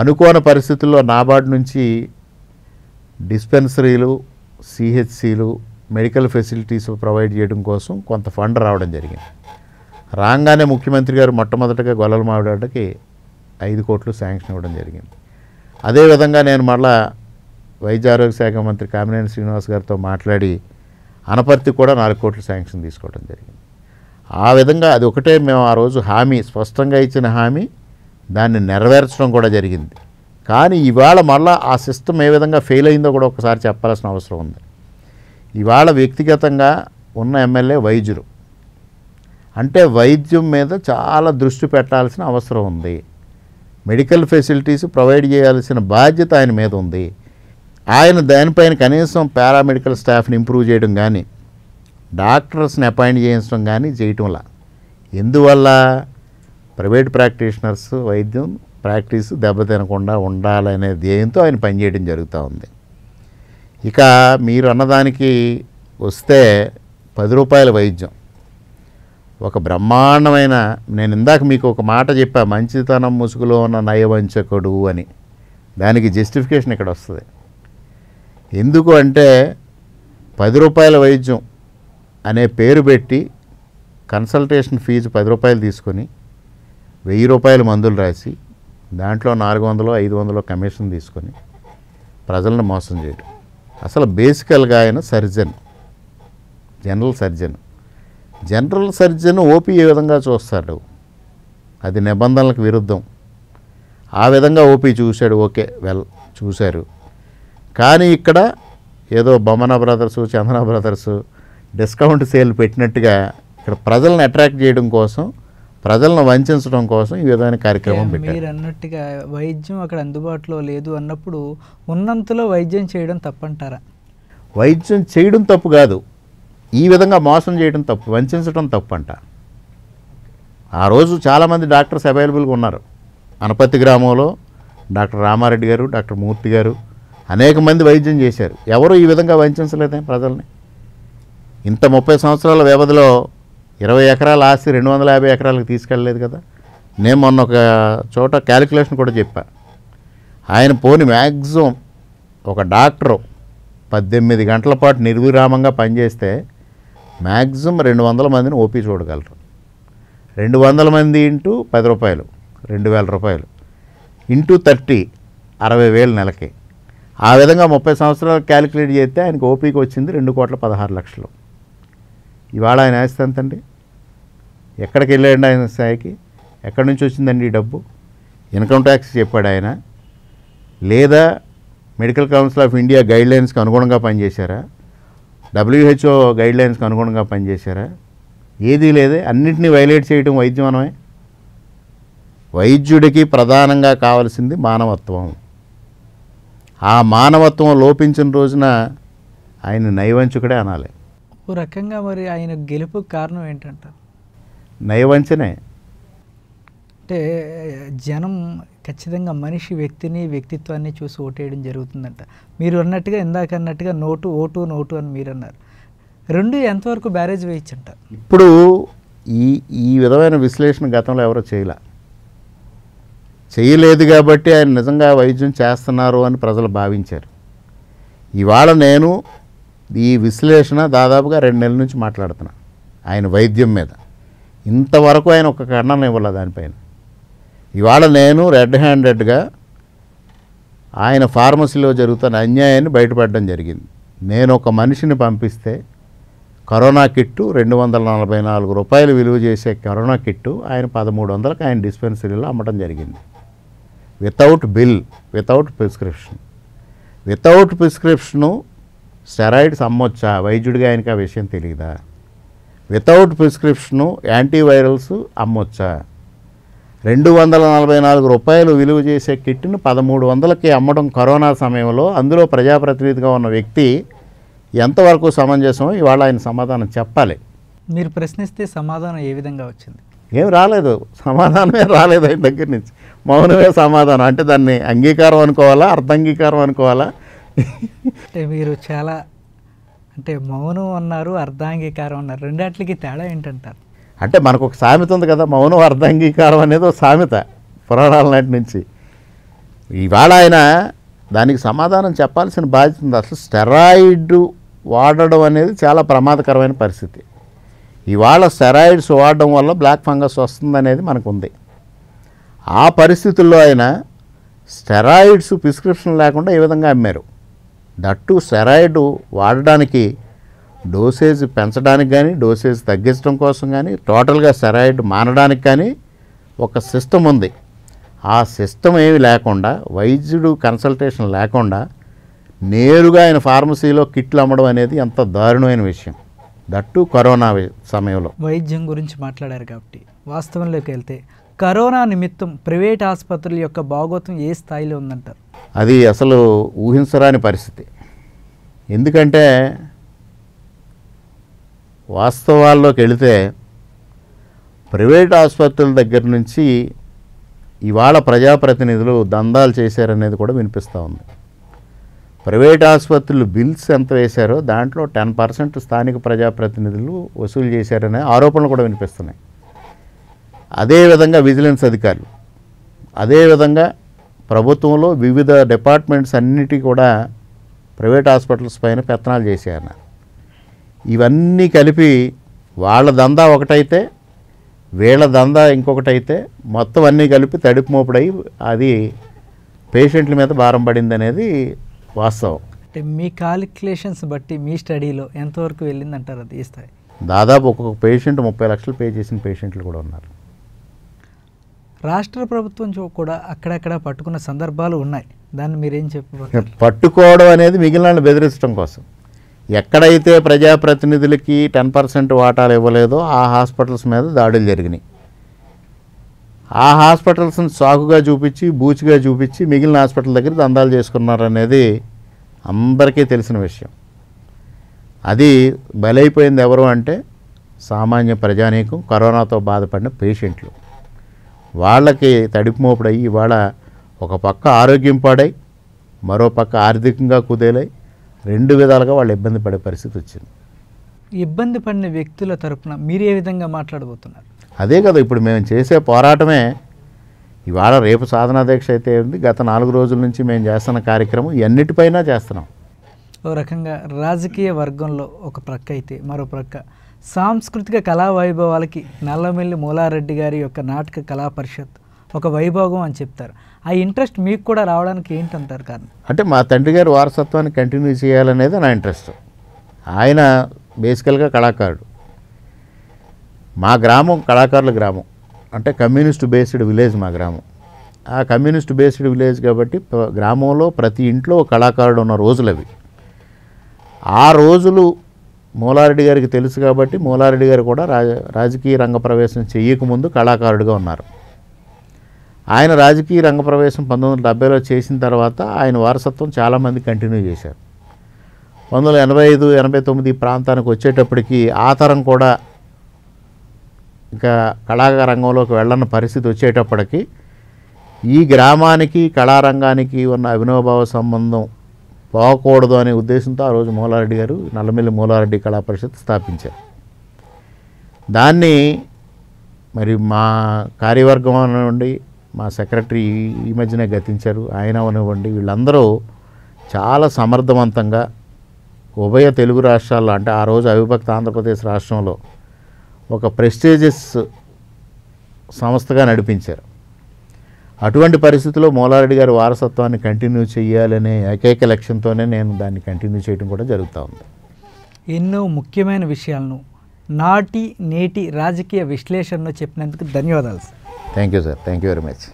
అనుకోని పరిస్థితుల్లో నాబార్డు నుంచి డిస్పెన్సరీలు సిహెచ్సిలు మెడికల్ ఫెసిలిటీస్ ప్రొవైడ్ చేయడం కోసం కొంత ఫండ్ రావడం జరిగింది రాగానే ముఖ్యమంత్రి గారు మొట్టమొదటగా గొల్లల మావిడాడకి ఐదు కోట్లు శాంక్షన్ ఇవ్వడం జరిగింది అదేవిధంగా నేను మళ్ళా వైద్య ఆరోగ్య శాఖ మంత్రి కామినేని శ్రీనివాస్ గారితో మాట్లాడి అనపర్తి కూడా నాలుగు కోట్లు శాంక్షన్ తీసుకోవడం జరిగింది ఆ విధంగా అది ఒకటే మేము ఆ రోజు హామీ స్పష్టంగా ఇచ్చిన హామీ దాన్ని నెరవేర్చడం కూడా జరిగింది కానీ ఇవాళ మళ్ళీ ఆ సిస్టమ్ ఏ విధంగా ఫెయిల్ అయిందో కూడా ఒకసారి చెప్పాల్సిన అవసరం ఉంది ఇవాళ వ్యక్తిగతంగా ఉన్న ఎమ్మెల్యే వైద్యుడు అంటే వైద్యం మీద చాలా దృష్టి పెట్టాల్సిన అవసరం ఉంది మెడికల్ ఫెసిలిటీస్ ప్రొవైడ్ చేయాల్సిన బాధ్యత ఆయన మీద ఉంది ఆయన దానిపైన కనీసం పారామెడికల్ స్టాఫ్ని ఇంప్రూవ్ చేయడం కానీ డాక్టర్స్ని అపాయింట్ చేయించడం కానీ చేయటంలా ఎందువల్ల ప్రైవేట్ ప్రాక్టీషనర్స్ వైద్యం ప్రాక్టీస్ దెబ్బతినకుండా ఉండాలనే ధ్యేయంతో ఆయన పనిచేయడం జరుగుతూ ఉంది ఇక మీరు అన్నదానికి వస్తే పది రూపాయల వైద్యం ఒక బ్రహ్మాండమైన నేను ఇందాక మీకు ఒక మాట చెప్పా మంచితనం ముసుగులో ఉన్న నయవంచకుడు అని దానికి జస్టిఫికేషన్ ఇక్కడ వస్తుంది ఎందుకు అంటే పది రూపాయల వైద్యం అనే పేరు పెట్టి కన్సల్టేషన్ ఫీజు పది రూపాయలు తీసుకొని వెయ్యి రూపాయల మందులు రాసి దాంట్లో నాలుగు వందలు ఐదు వందలు కమిషన్ తీసుకొని ప్రజలను మోసం చేయడం అసలు బేసికల్గా ఆయన surgeon general surgeon general surgeon OP ఏ విధంగా చూస్తాడు అది నిబంధనలకు విరుద్ధం ఆ విధంగా ఓపీ చూశాడు ఓకే వెల్ చూశారు కానీ ఇక్కడ ఏదో Bommana brothers Chandana brothers discount sale పెట్టినట్టుగా ఇక్కడ ప్రజలను అట్రాక్ట్ చేయడం కోసం ప్రజలను వంచడం కోసం ఈ విధమైన కార్యక్రమం పెట్టారు మీరు అన్నట్టుగా వైద్యం అక్కడ అందుబాటులో లేదు అన్నప్పుడు ఉన్నంతలో వైద్యం చేయడం తప్పంటారా వైద్యం చేయడం తప్పు కాదు ఈ విధంగా మోసం చేయడం తప్పు వంచడం తప్పు అంట ఆ రోజు చాలామంది డాక్టర్స్ అవైలబుల్గా ఉన్నారు అనపతి గ్రామంలో డాక్టర్ రామారెడ్డి గారు డాక్టర్ మూర్తి గారు అనేక మంది వైద్యం చేశారు ఎవరు ఈ విధంగా వంచలేదే ప్రజల్ని ఇంత ముప్పై సంవత్సరాల వ్యవధిలో ఇరవై ఎకరాల ఆస్తి రెండు వందల యాభై ఎకరాలకు తీసుకెళ్ళలేదు కదా నేను మొన్న ఒక చోట క్యాలిక్యులేషన్ కూడా చెప్పా ఆయన పోని మ్యాక్సిమం ఒక డాక్టరు పద్దెనిమిది గంటల పాటు నిర్విరామంగా పనిచేస్తే మ్యాక్సిమం రెండు వందల మందిని ఓపీ చూడగలరు రెండు వందల మంది ఇంటూ పది రూపాయలు రెండు వేల రూపాయలు ఇంటూ థర్టీ అరవై వేలు నెలకి ఆ విధంగా ముప్పై సంవత్సరాలు క్యాలిక్యులేట్ చేస్తే ఆయనకు ఓపీకి వచ్చింది రెండు కోట్ల పదహారు లక్షలు ఇవాళ ఆయన వేస్తే ఎంతండి ఎక్కడికి వెళ్ళాడు ఆయన స్థాయికి ఎక్కడి నుంచి వచ్చిందండి ఈ డబ్బు ఇన్కమ్ ట్యాక్స్ చెప్పాడు ఆయన లేదా మెడికల్ కౌన్సిల్ ఆఫ్ ఇండియా గైడ్లైన్స్కి అనుగుణంగా పనిచేశారా డబ్ల్యూహెచ్ఓ గైడ్లైన్స్కి అనుగుణంగా పనిచేశారా ఏదీ లేదే అన్నింటినీ వైలేట్ చేయడం వైద్యం వైద్యుడికి ప్రధానంగా కావలసింది మానవత్వం ఆ మానవత్వం లోపించిన రోజున ఆయన నైవంచుకుడే అనాలి ఓ రకంగా మరి ఆయన గెలుపు కారణం ఏంటంటారు నయవంచనే అంటే జనం ఖచ్చితంగా మనిషి వ్యక్తిని వ్యక్తిత్వాన్ని చూసి ఓటేయడం జరుగుతుందంట మీరు అన్నట్టుగా ఇందాక అన్నట్టుగా నోటు ఓటు నోటు అని మీరు అన్నారు రెండు ఎంతవరకు బ్యారేజ్ వేయించంట ఇప్పుడు ఈ ఈ విధమైన విశ్లేషణ గతంలో ఎవరో చేయలే చేయలేదు కాబట్టి ఆయన నిజంగా వైద్యం చేస్తున్నారు అని ప్రజలు భావించారు ఇవాళ నేను ఈ విశ్లేషణ దాదాపుగా రెండు నెలల నుంచి మాట్లాడుతున్నా ఆయన వైద్యం మీద ఇంతవరకు ఆయన ఒక ఖండన ఇవ్వలే దానిపైన ఇవాళ నేను రెడ్ హ్యాండెడ్గా ఆయన ఫార్మసీలో జరుగుతున్న అన్యాయాన్ని బయటపడడం జరిగింది నేను ఒక మనిషిని పంపిస్తే కరోనా కిట్టు రెండు వందల నలభై నాలుగు రూపాయలు విలువ చేసే కరోనా కిట్టు ఆయన పదమూడు వందలకు ఆయన డిస్పెన్సరీలో అమ్మటం జరిగింది without bill without prescription without prescription steroids అమ్మొచ్చా వైద్యుడిగా ఆయనకి ఆ విషయం తెలియదా వితౌట్ ప్రిస్క్రిప్షను యాంటీవైరల్స్ అమ్మొచ్చా రెండు వందల నలభై నాలుగు రూపాయలు విలువ చేసే కిట్ను పదమూడు వందలకి అమ్మడం కరోనా సమయంలో అందులో ప్రజాప్రతినిధిగా ఉన్న వ్యక్తి ఎంతవరకు సమంజసమో ఇవాళ ఆయన సమాధానం చెప్పాలి మీరు ప్రశ్నిస్తే సమాధానం ఏ విధంగా వచ్చింది ఏం రాలేదు సమాధానమే రాలేదు ఆయన దగ్గర నుంచి మౌనమే సమాధానం అంటే దాన్ని అంగీకారం అనుకోవాలా అంగీకారం అనుకోవాలా అంటే మీరు చాలా అంటే మౌనం అన్నారు అర్ధాంగీకారం అన్నారు రెండాట్లకి తేడా ఏంటంటారు అంటే మనకు ఒక సామెత ఉంది కదా మౌనం అర్ధాంగీకారం అనేది ఒక సామెత పురాణాల నాటి నుంచి ఇవాళ ఆయన దానికి సమాధానం చెప్పాల్సిన బాధ్యత ఉంది అసలు స్టెరాయిడ్ వాడడం అనేది చాలా ప్రమాదకరమైన పరిస్థితి ఇవాళ స్టెరాయిడ్స్ వాడడం వల్ల బ్లాక్ ఫంగస్ వస్తుందనేది మనకు ఉంది ఆ పరిస్థితుల్లో ఆయన స్టెరాయిడ్స్ ప్రిస్క్రిప్షన్ లేకుండా ఏ విధంగా అమ్మారు డట్టు సెరాయిడ్ వాడడానికి డోసేజ్ పెంచడానికి కానీ డోసేజ్ తగ్గించడం కోసం కానీ టోటల్గా సెరాయిడ్ మానడానికి కానీ ఒక సిస్టమ్ ఉంది ఆ సిస్టమ్ ఏమి లేకుండా వైద్యుడు కన్సల్టేషన్ లేకుండా నేరుగా ఆయన ఫార్మసీలో కిట్లు అమ్మడం అనేది ఎంత దారుణమైన విషయం దట్టు కరోనా సమయంలో వైద్యం గురించి మాట్లాడారు కాబట్టి వాస్తవంలోకి వెళ్తే కరోనా నిమిత్తం ప్రైవేట్ ఆసుపత్రుల యొక్క భాగోత్వం ఏ స్థాయిలో ఉందంటారు అది అసలు ఊహించరాని పరిస్థితి ఎందుకంటే వాస్తవాల్లోకి వెళితే ప్రైవేట్ ఆసుపత్రుల దగ్గర నుంచి ఇవాళ ప్రజాప్రతినిధులు దందాలు చేశారనేది కూడా వినిపిస్తూ ఉంది ప్రైవేట్ ఆసుపత్రులు బిల్స్ ఎంత వేశారో దాంట్లో టెన్ పర్సెంట్ స్థానిక ప్రజాప్రతినిధులు వసూలు చేశారనే ఆరోపణలు కూడా వినిపిస్తున్నాయి అదేవిధంగా విజిలెన్స్ అధికారులు అదేవిధంగా ప్రభుత్వంలో వివిధ డిపార్ట్మెంట్స్ అన్నిటి కూడా ప్రైవేట్ హాస్పిటల్స్ పైన పెత్తనాలు చేశారు ఇవన్నీ కలిపి వాళ్ళ దందా ఒకటైతే వీళ్ళ దందా ఇంకొకటైతే మొత్తం అన్నీ కలిపి తడిపు మోపుడై అది పేషెంట్ల మీద భారం పడింది అనేది వాస్తవం అంటే మీ కాలిక్యులేషన్స్ బట్టి మీ స్టడీలో ఎంతవరకు వెళ్ళిందంటారు అది ఈ స్థాయి దాదాపు ఒక్కొక్క పేషెంట్ ముప్పై లక్షలు పే చేసిన పేషెంట్లు కూడా ఉన్నారు రాష్ట్ర ప్రభుత్వం కూడా అక్కడక్కడ పట్టుకున్న సందర్భాలు ఉన్నాయి దాన్ని మీరేం చెప్ప పట్టుకోవడం అనేది మిగిలిన బెదిరించడం కోసం ఎక్కడైతే ప్రజాప్రతినిధులకి టెన్ పర్సెంట్ వాటాలు ఇవ్వలేదో ఆ హాస్పిటల్స్ మీద దాడులు జరిగినాయి ఆ హాస్పిటల్స్ని సాకుగా చూపించి బూచిగా చూపించి మిగిలిన హాస్పిటల్ దగ్గర దందాలు చేసుకున్నారనేది అందరికీ తెలిసిన విషయం అది బలైపోయింది ఎవరు అంటే సామాన్య ప్రజానీకం కరోనాతో బాధపడిన పేషెంట్లు వాళ్ళకి తడిపిమోపుడు అయ్యి ఇవాళ ఒక పక్క ఆరోగ్యం పాడై మరో పక్క ఆర్థికంగా కుదేలై రెండు విధాలుగా వాళ్ళు ఇబ్బంది పడే పరిస్థితి వచ్చింది ఇబ్బంది పడిన వ్యక్తుల తరపున మీరు ఏ విధంగా మాట్లాడబోతున్నారు అదే కదా ఇప్పుడు మేము చేసే పోరాటమే ఇవాళ రేపు సాధనా దీక్ష అయితే ఉంది గత నాలుగు రోజుల నుంచి మేము చేస్తున్న కార్యక్రమం ఇవన్నిటిపైన చేస్తున్నాం ఓ రకంగా రాజకీయ వర్గంలో ఒక ప్రక్క అయితే మరో ప్రక్క సాంస్కృతిక కళా వైభవాలకి నల్లమెల్లి మూలారెడ్డి గారి యొక్క నాటక కళా పరిషత్ ఒక వైభోగం అని చెప్తారు ఆ ఇంట్రెస్ట్ మీకు కూడా రావడానికి ఏంటంటారు కారణం అంటే మా తండ్రి గారి వారసత్వాన్ని కంటిన్యూ చేయాలనేది నా ఇంట్రెస్ట్ ఆయన బేసికల్గా కళాకారుడు మా గ్రామం కళాకారుల గ్రామం అంటే కమ్యూనిస్ట్ బేస్డ్ విలేజ్ మా గ్రామం ఆ కమ్యూనిస్ట్ బేస్డ్ విలేజ్ కాబట్టి గ్రామంలో ప్రతి ఇంట్లో కళాకారుడు ఉన్న రోజులు అవి ఆ రోజులు మూలారెడ్డి గారికి తెలుసు కాబట్టి మూలారెడ్డి గారు కూడా రాజ రాజకీయ రంగ ప్రవేశం చేయకముందు కళాకారుడిగా ఉన్నారు ఆయన రాజకీయ రంగ ప్రవేశం పంతొమ్మిది వందల డెబ్బైలో చేసిన తర్వాత ఆయన వారసత్వం చాలామంది కంటిన్యూ చేశారు పంతొమ్మిది వందల ఎనభై ఐదు ఎనభై తొమ్మిది ప్రాంతానికి వచ్చేటప్పటికి ఆ తరం కూడా ఇంకా కళాకార రంగంలోకి వెళ్ళని పరిస్థితి వచ్చేటప్పటికీ ఈ గ్రామానికి కళారంగానికి ఉన్న అభినవభావ సంబంధం పోకూడదు అనే ఉద్దేశంతో ఆ రోజు మూలారెడ్డి గారు నల్లమిల్లి మూలారెడ్డి కళా పరిషత్ స్థాపించారు దాన్ని మరి మా కార్యవర్గం అనివ్వండి మా సెక్రటరీ ఈ మధ్యనే గతించారు ఆయన అనివ్వండి వీళ్ళందరూ చాలా సమర్థవంతంగా ఉభయ తెలుగు రాష్ట్రాల్లో అంటే ఆ రోజు అవిభక్త ఆంధ్రప్రదేశ్ రాష్ట్రంలో ఒక ప్రెస్టేజియస్ సంస్థగా నడిపించారు అటువంటి పరిస్థితిలో మోలారెడ్డి గారి వారసత్వాన్ని కంటిన్యూ చేయాలనే ఏకైక లక్ష్యంతోనే నేను దాన్ని కంటిన్యూ చేయడం కూడా జరుగుతూ ఉంది ఎన్నో ముఖ్యమైన విషయాలను నాటి నేటి రాజకీయ విశ్లేషణలో చెప్పినందుకు ధన్యవాదాలు thank you sir thank you very much